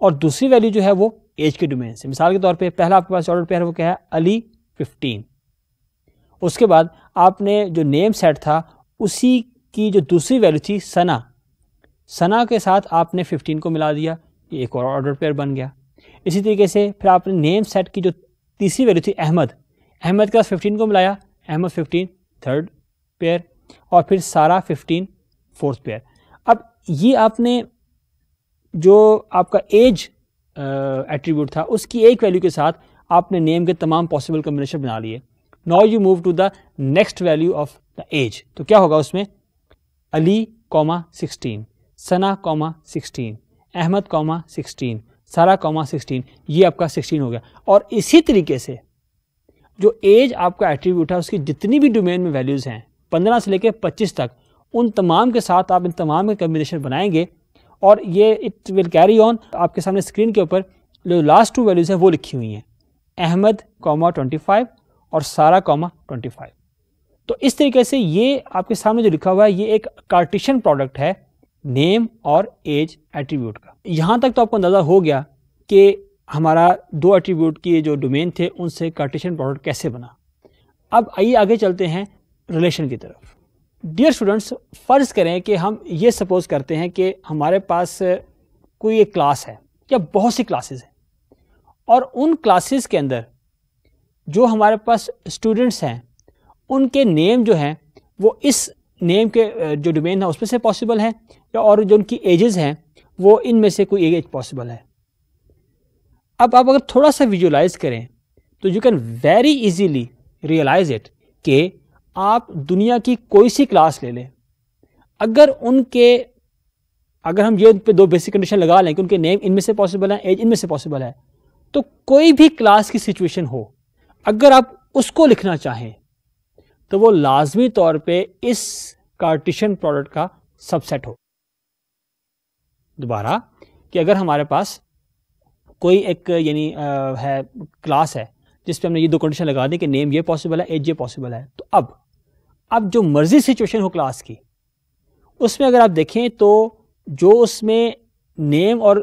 और दूसरी वैल्यू जो है वो एज के डोमेन से मिसाल के तौर पे पहला आपके पास ऑर्डर पेयर वो क्या है अली फिफ्टीन उसके बाद आपने जो नेम सेट था उसी की जो दूसरी वैल्यू थी सना सना के साथ आपने फिफ्टीन को मिला दिया ये एक और ऑर्डर पेयर बन गया इसी तरीके से फिर आपने नेम सेट की जो तीसरी वैल्यू थी अहमद अहमद के साथ फिफ्टीन को मिलाया अहमद फिफ्टीन थर्ड पेयर और फिर सारा फिफ्टीन फोर्थ पेयर अब ये आपने जो आपका एज एट्रीब्यूट था उसकी एक वैल्यू के साथ आपने नेम के तमाम पॉसिबल कॉम्बिनेशन बना लिए now you move to the next value of the age तो क्या होगा उसमें Ali comma sixteen Sana comma sixteen Ahmad comma sixteen Sara comma sixteen ये आपका सिक्सटीन हो गया और इसी तरीके से जो एज आपका एट्रीब्यूट है उसकी जितनी भी डोमेन में वैल्यूज़ हैं पंद्रह से लेकर पच्चीस तक उन तमाम के साथ आप इन तमाम के कम्बिनेशन बनाएंगे और ये इट विल कैरी ऑन आपके सामने स्क्रीन के ऊपर जो लास्ट टू वैल्यूज़ हैं वो लिखी हुई हैं अहमद कॉमा ट्वेंटी फाइव और सारा कॉमा ट्वेंटी फाइव तो इस तरीके से ये आपके सामने जो लिखा हुआ है ये एक कार्टिशन प्रोडक्ट है नेम और एज एट्रीब्यूट का यहाँ तक तो आपको अंदाज़ा हो गया कि हमारा दो एट्रीब्यूट की जो डोमेन थे उनसे कार्टिशन प्रोडक्ट कैसे बना अब आइए आगे चलते हैं रिलेशन की तरफ डियर स्टूडेंट्स फ़र्ज़ करें कि हम ये सपोज़ करते हैं कि हमारे पास कोई एक क्लास है या बहुत सी क्लासेस हैं और उन क्लासेस के अंदर जो हमारे पास स्टूडेंट्स हैं उनके नेम जो हैं वो इस नेम के जो डोमेन है उसमें से पॉसिबल है या और जो उनकी एजेस हैं वो इनमें से कोई एक एज पॉसिबल है अब आप अगर थोड़ा सा विजुलाइज करें तो you can very easily realize it कि आप दुनिया की कोई सी क्लास ले लें अगर उनके अगर हम ये उन पर दो बेसिक कंडीशन लगा लें कि उनके नेम इनमें से पॉसिबल है एज इनमें से पॉसिबल है तो कोई भी क्लास की सिचुएशन हो अगर आप उसको लिखना चाहें तो वो लाजमी तौर पे इस कार्टिशन प्रोडक्ट का सबसेट हो दोबारा कि अगर हमारे पास कोई एक यानी है क्लास है जिस पे हमने ये दो कंडीशन लगा दी कि नेम ये पॉसिबल है एज ये पॉसिबल है तो अब अब जो मर्जी सिचुएशन हो क्लास की उसमें अगर आप देखें तो जो उसमें नेम और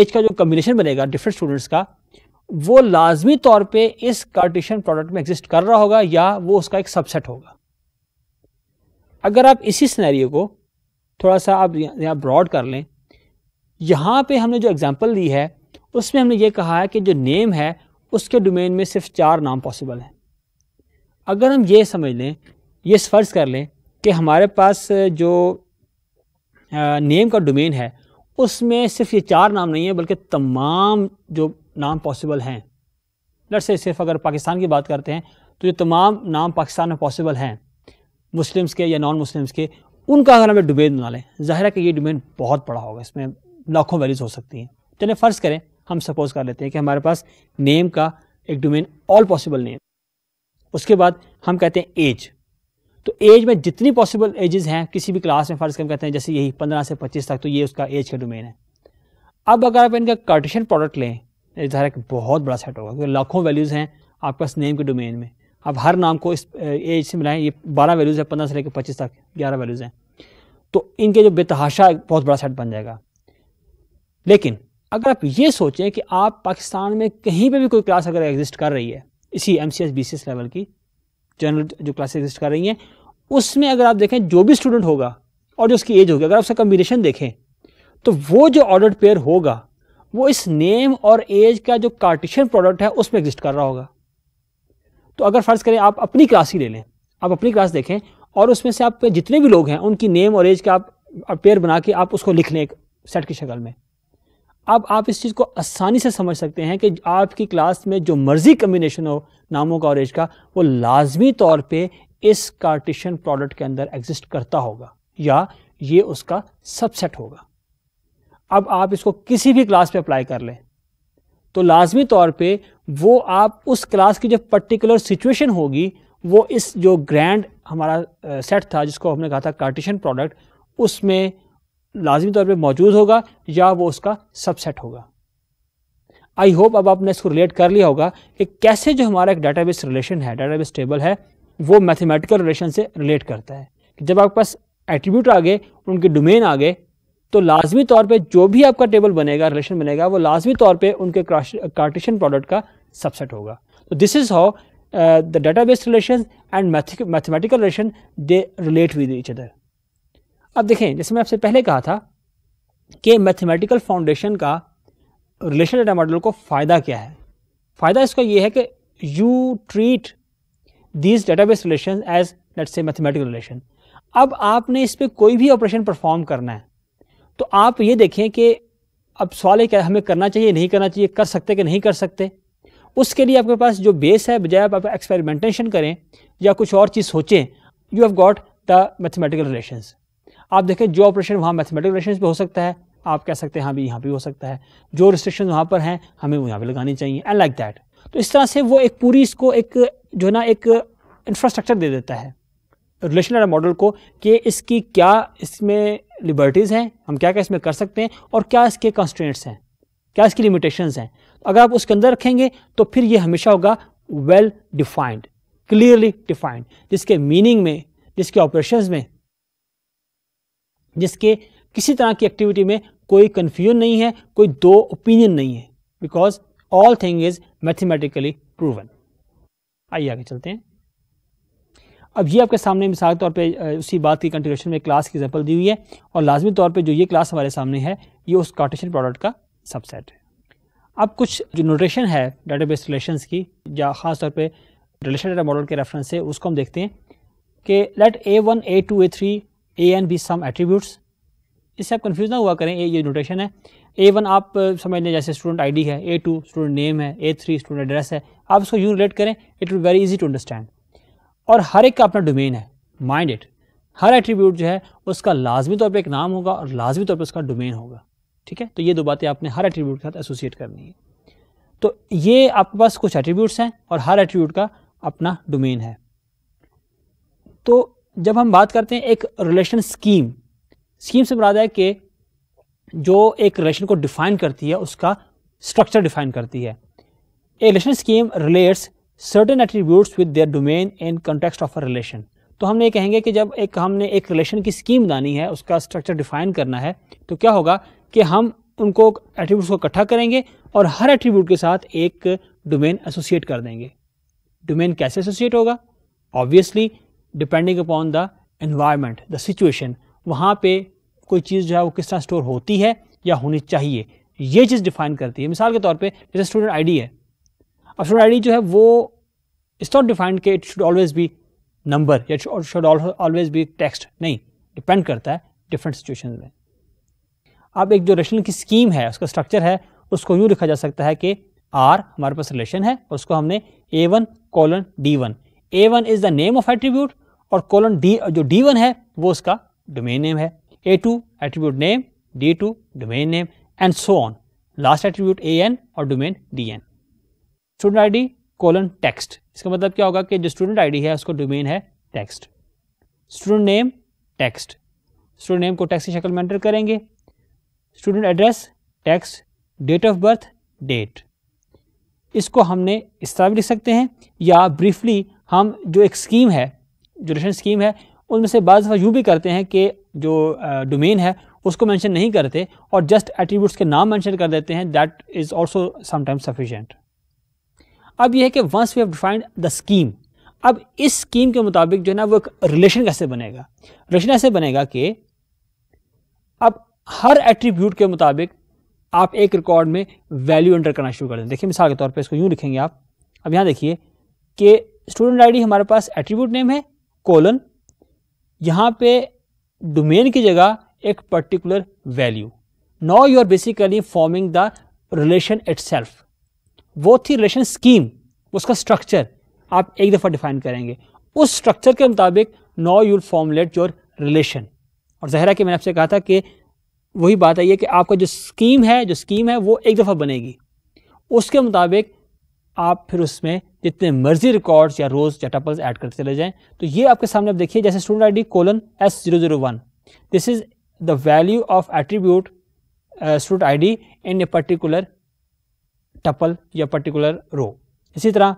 एज का जो कम्बिनेशन बनेगा डिफरेंट स्टूडेंट्स का वो लाजमी तौर पे इस कार्टिशन प्रोडक्ट में एग्जिस्ट कर रहा होगा या वो उसका एक सबसेट होगा अगर आप इसी सिनेरियो को थोड़ा सा आप यहाँ ब्रॉड कर लें यहाँ पे हमने जो एग्जांपल दी है उसमें हमने ये कहा है कि जो नेम है उसके डोमेन में सिर्फ चार नाम पॉसिबल हैं अगर हम ये समझ लें ये फ़र्ज़ कर लें कि हमारे पास जो नेम का डोमेन है उसमें सिर्फ ये चार नाम नहीं है बल्कि तमाम जो नाम पॉसिबल हैं लट से सिर्फ अगर पाकिस्तान की बात करते हैं तो ये तमाम नाम पाकिस्तान में पॉसिबल हैं मुस्लिम्स के या नॉन मुस्लिम्स के उनका अगर हमें डोमेन बना लें ज़ाहिर है कि ये डोमेन बहुत बड़ा होगा इसमें लाखों वैल्यूज़ हो सकती हैं चलिए फ़र्ज़ करें हम सपोज़ कर लेते हैं कि हमारे पास नेम का एक डोमेन ऑल पॉसिबल नेम उसके बाद हम कहते हैं एज तो एज में जितनी पॉसिबल एजेस हैं किसी भी क्लास में फ़र्ज़ हम कहते हैं जैसे यही पंद्रह से पच्चीस तक तो ये उसका एज का डोमेन है अब अगर आप इनका कार्टिशन प्रोडक्ट लें इधर एक बहुत बड़ा सेट होगा क्योंकि लाखों वैल्यूज़ हैं आपके पास नेम के डोमेन में आप हर नाम को इस एज से मिलाएं ये बारह वैल्यूज़ है पंद्रह से लेकर पच्चीस तक ग्यारह वैल्यूज़ हैं तो इनके जो बेतहाशा बहुत बड़ा सेट बन जाएगा लेकिन अगर आप ये सोचें कि आप पाकिस्तान में कहीं पर भी कोई क्लास अगर एग्जिस्ट कर रही है इसी एम सी लेवल की जनरल जो क्लासेज एग्जिस्ट कर रही हैं उसमें अगर आप देखें जो भी स्टूडेंट होगा और जो उसकी एज होगी अगर आप उसका कम्बिनेशन देखें तो वो जो ऑर्डर पेयर होगा वो इस नेम और एज का जो कार्टिशन प्रोडक्ट है उसमें एग्जिस्ट कर रहा होगा तो अगर फ़र्ज़ करें आप अपनी क्लास ही ले लें आप अपनी क्लास देखें और उसमें से आप जितने भी लोग हैं उनकी नेम और एज का आप पेयर बना के आप उसको लिख लें एक सेट की शक्ल में अब आप इस चीज़ को आसानी से समझ सकते हैं कि आपकी क्लास में जो मर्ज़ी कम्बिनेशन हो नामों का और एज का वो लाजमी तौर पे इस कार्टिशन प्रोडक्ट के अंदर एग्जिस्ट करता होगा या ये उसका सबसेट होगा अब आप इसको किसी भी क्लास पे अप्लाई कर लें तो लाजमी तौर पे वो आप उस क्लास की जो पर्टिकुलर सिचुएशन होगी वो इस जो ग्रैंड हमारा सेट था जिसको हमने कहा था कार्टिशन प्रोडक्ट उसमें लाजमी तौर पर मौजूद होगा या वो उसका सबसेट होगा आई होप अब आपने इसको रिलेट कर लिया होगा कि कैसे जो हमारा एक डाटाबेस रिलेशन है डाटाबेस टेबल है वो मैथमेटिकल रिलेशन से रिलेट करता है कि जब आपके पास एट्रीब्यूट आ गए उनके डोमेन आ गए तो लाजमी तौर पे जो भी आपका टेबल बनेगा रिलेशन बनेगा वो लाजमी तौर पे उनके कार्टिशन प्रोडक्ट का सबसेट होगा तो this is how the database relation and mathematical relation they relate with each other अब देखें जैसे मैं आपसे पहले कहा था कि मैथमेटिकल फाउंडेशन का रिलेशन डेटा मॉडल को फ़ायदा क्या है फ़ायदा इसका यह है कि you treat these database relation as let's say mathematical relation अब आपने इस पर कोई भी ऑपरेशन परफॉर्म करना है तो आप ये देखें कि अब सवाल है क्या हमें करना चाहिए नहीं करना चाहिए कर सकते कि नहीं कर सकते उसके लिए आपके पास जो बेस है बजाय आप एक्सपेरिमेंटेशन करें या कुछ और चीज़ सोचें you have got the mathematical relations आप देखें जो ऑपरेशन वहाँ मैथमेटिकल रिलेशन पर हो सकता है आप कह सकते हैं हाँ भी यहाँ भी हो सकता है जो रिस्ट्रिक्शन वहाँ पर हैं हमें वो यहाँ पर लगानी चाहिए एंड लाइक दैट तो इस तरह से वो एक पूरी इसको एक जो है ना एक इंफ्रास्ट्रक्चर दे देता है रिलेशनल मॉडल को कि इसकी क्या इसमें लिबर्टीज़ हैं हम क्या क्या इसमें कर सकते हैं और क्या इसके कंस्ट्रेंट्स हैं क्या इसकी लिमिटेशंस हैं तो अगर आप उसके अंदर रखेंगे तो फिर ये हमेशा होगा वेल डिफाइंड क्लियरली डिफाइंड जिसके मीनिंग में जिसके ऑपरेशन में जिसके किसी तरह की एक्टिविटी में कोई कन्फ्यूजन नहीं है कोई दो ओपिनियन नहीं है because all thing is mathematically proven आइए आगे चलते हैं अब ये आपके सामने मिसाल तौर पे उसी बात की कंटिन्यूशन में क्लास की एग्जाम्पल दी हुई है और लाजमी तौर पे जो ये क्लास हमारे सामने है ये उस कार्टेशन प्रोडक्ट का सबसेट है अब कुछ जो नोटेशन है डाटाबेस रिलेशंस की या ख़ास तौर पे रिलेशन डाटा मॉडल के रेफरेंस से उसको हम देखते हैं कि let A one A two A three A N be some attributes इससे आप कन्फ्यूज़ ना हुआ करें ए ये नोटेशन है ए वन आप समझ लें जैसे स्टूडेंट आईडी है ए टू स्टूडेंट नेम है ए थ्री स्टूडेंट एड्रेस है आप इसको यू रिलेट करें it will very easy to understand और हर एक का अपना डोमेन है माइंड इट हर एट्रीब्यूट जो है उसका लाजमी तौर पर एक नाम होगा और लाजमी तौर पर उसका डोमेन होगा ठीक है तो ये दो बातें आपने हर एट्रीब्यूट के साथ एसोसिएट करनी है तो ये आपके पास कुछ एट्रीब्यूट्स हैं और हर एट्रीब्यूट का अपना डोमेन है तो जब हम बात करते हैं एक रिलेशन स्कीम स्कीम से बता है कि जो एक रिलेशन को डिफाइन करती है उसका स्ट्रक्चर डिफाइन करती है a relation scheme relates certain attributes with their domain in context of a relation तो हमने कहेंगे कि जब एक हमने एक रिलेशन की स्कीम बनानी है उसका स्ट्रक्चर डिफाइन करना है तो क्या होगा कि हम उनको एट्रीब्यूट को इकट्ठा करेंगे और हर एट्रीब्यूट के साथ एक डोमेन एसोसिएट कर देंगे डोमेन कैसे एसोसिएट होगा obviously depending upon the environment the situation वहाँ पे कोई चीज़ जो है वो किस तरह स्टोर होती है या होनी चाहिए ये चीज़ डिफाइन करती है मिसाल के तौर पे जैसे स्टूडेंट आईडी है अब स्टूडेंट आईडी जो है वो इट्स नॉट डिफाइंड के it should always be number या शुड ऑलवेज बी टेक्स्ट नहीं डिपेंड करता है डिफरेंट सिचुएशन में अब एक जो रेशनल की स्कीम है उसका स्ट्रक्चर है उसको यूँ लिखा जा सकता है कि आर हमारे पास रिलेशन है उसको हमने A one colon D one A one is the name of attribute और कॉलन डी जो डी वन है वो उसका डोमेन नेम है A two attribute name D two domain name and so on last attribute A N और domain D N student I D colon text इसका मतलब क्या होगा कि जो स्टूडेंट आई डी है उसको डोमेन है text student name text student name को टेक्स्ट की शक्ल में एंटर करेंगे student address text date of birth date इसको हमने इस तरह भी लिख सकते हैं या ब्रीफली हम जो एक स्कीम है जो रेशन स्कीम है उनमें से बाज़ यूँ भी करते हैं कि जो डोमेन है उसको मैंशन नहीं करते और जस्ट एट्रीब्यूट्स के नाम मैंशन कर देते हैं that is also sometimes sufficient अब यह है कि once we have defined the scheme अब इस स्कीम के मुताबिक जो है ना वो एक रिलेशन कैसे बनेगा रिलेशन ऐसे बनेगा कि अब हर एट्रीब्यूट के मुताबिक आप एक रिकॉर्ड में वैल्यू एंटर करना शुरू कर दें देखिए मिसाल के तौर पर इसको यूं लिखेंगे आप अब यहां देखिए कि स्टूडेंट आईडी हमारे पास एट्रीब्यूट नेम है कोलन यहाँ पे डोमेन की जगह एक particular value now you are basically forming the relation it वो थी रिलेशन स्कीम उसका स्ट्रक्चर आप एक दफ़ा डिफाइन करेंगे उस स्ट्रक्चर के मुताबिक now you'll formulate your relation और जहरा कि मैंने आपसे कहा था कि वही बात आई है कि आपका जो स्कीम है जो स्कीम है वो एक दफ़ा बनेगी उसके मुताबिक आप फिर उसमें जितने मर्जी रिकॉर्ड्स या रोज या टपल्स ऐड करते चले जाएं तो ये आपके सामने आप देखिए जैसे student ID colon S zero zero one this is the value of attribute student ID in a particular tuple या पर्टिकुलर रो इसी तरह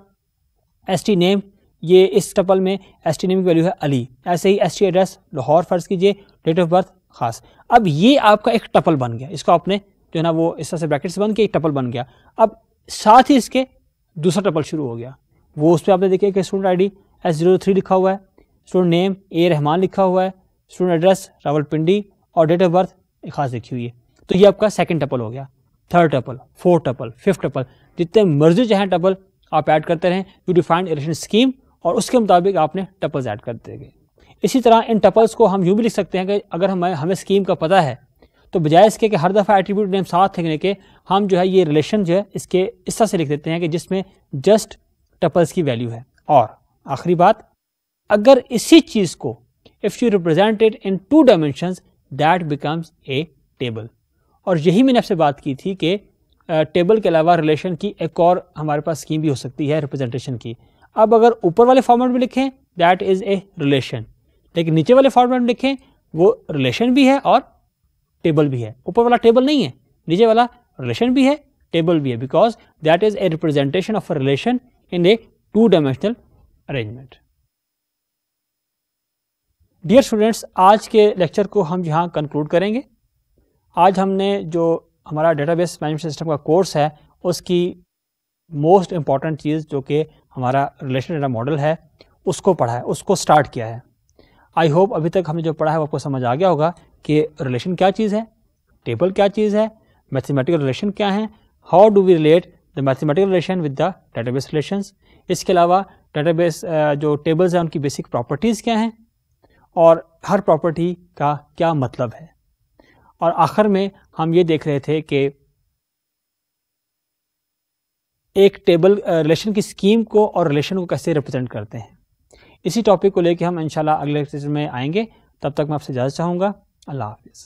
एस टी नेम ये इस टपल में एस टी नेम की वैल्यू है अली ऐसे ही एस टी एड्रेस लाहौर फर्ज कीजिए डेट ऑफ बर्थ खास अब ये आपका एक टपल बन गया इसको आपने जो है ना वो इस तरह से ब्रैकेट्स बन के एक टपल बन गया अब साथ ही इसके दूसरा टपल शुरू हो गया वो उस पर आपने देखिए कि student D S zero three लिखा हुआ है स्टूडेंट नेम ए रहमान लिखा हुआ है स्टूडेंट एड्रेस रावलपिंडी और डेट ऑफ बर्थ एक खास लिखी हुई है तो ये आपका सेकंड टपल हो गया third tuple fourth tuple fifth tuple जितने मर्जी चाहें टपल आप ऐड करते रहें यू डिफाइंड एलेक्शन स्कीम और उसके मुताबिक आपने टपल्स ऐड कर गए इसी तरह इन टपल्स को हम यूँ भी लिख सकते हैं कि अगर हमें हमें स्कीम का पता है तो बजाय इसके कि हर दफ़ा एट्रीब्यूट नेम साथ लिखने के हम जो है ये रिलेशन जो है इसके इस तरह से लिख देते हैं कि जिसमें जस्ट टपल्स की वैल्यू है और आखिरी बात अगर इसी चीज़ को if you represented in two dimension that becomes a table और यही मैंने आपसे बात की थी कि टेबल के अलावा रिलेशन की एक और हमारे पास स्कीम भी हो सकती है रिप्रेजेंटेशन की अब अगर ऊपर वाले फॉर्मेट में लिखें दैट इज़ ए रिलेशन लेकिन नीचे वाले फॉर्मेट में लिखें वो रिलेशन भी है और टेबल भी है ऊपर वाला टेबल नहीं है नीचे वाला रिलेशन भी है टेबल भी है because that is a representation of a relation in a two dimensional arrangement dear students आज के लेक्चर को हम यहाँ कंक्लूड करेंगे आज हमने जो हमारा डेटाबेस मैनेजमेंट सिस्टम का कोर्स है उसकी मोस्ट इम्पॉर्टेंट चीज़ जो कि हमारा रिलेशन डेटा मॉडल है उसको पढ़ा है उसको स्टार्ट किया है आई होप अभी तक हमने जो पढ़ा है वो आपको समझ आ गया होगा कि रिलेशन क्या चीज़ है टेबल क्या चीज़ है मैथमेटिकल रिलेशन क्या है how do we relate the mathematical relation with the base relation इसके अलावा बेस जो टेबल्स हैं उनकी बेसिक प्रॉपर्टीज़ क्या हैं और हर प्रॉपर्टी का क्या मतलब है और आखिर में हम ये देख रहे थे कि एक टेबल रिलेशन की स्कीम को और रिलेशन को कैसे रिप्रेजेंट करते हैं इसी टॉपिक को लेकर हम इंशाल्लाह अगले लेक्चर में आएंगे तब तक मैं आपसे इजाज़त चाहूँगा Allah Hafiz.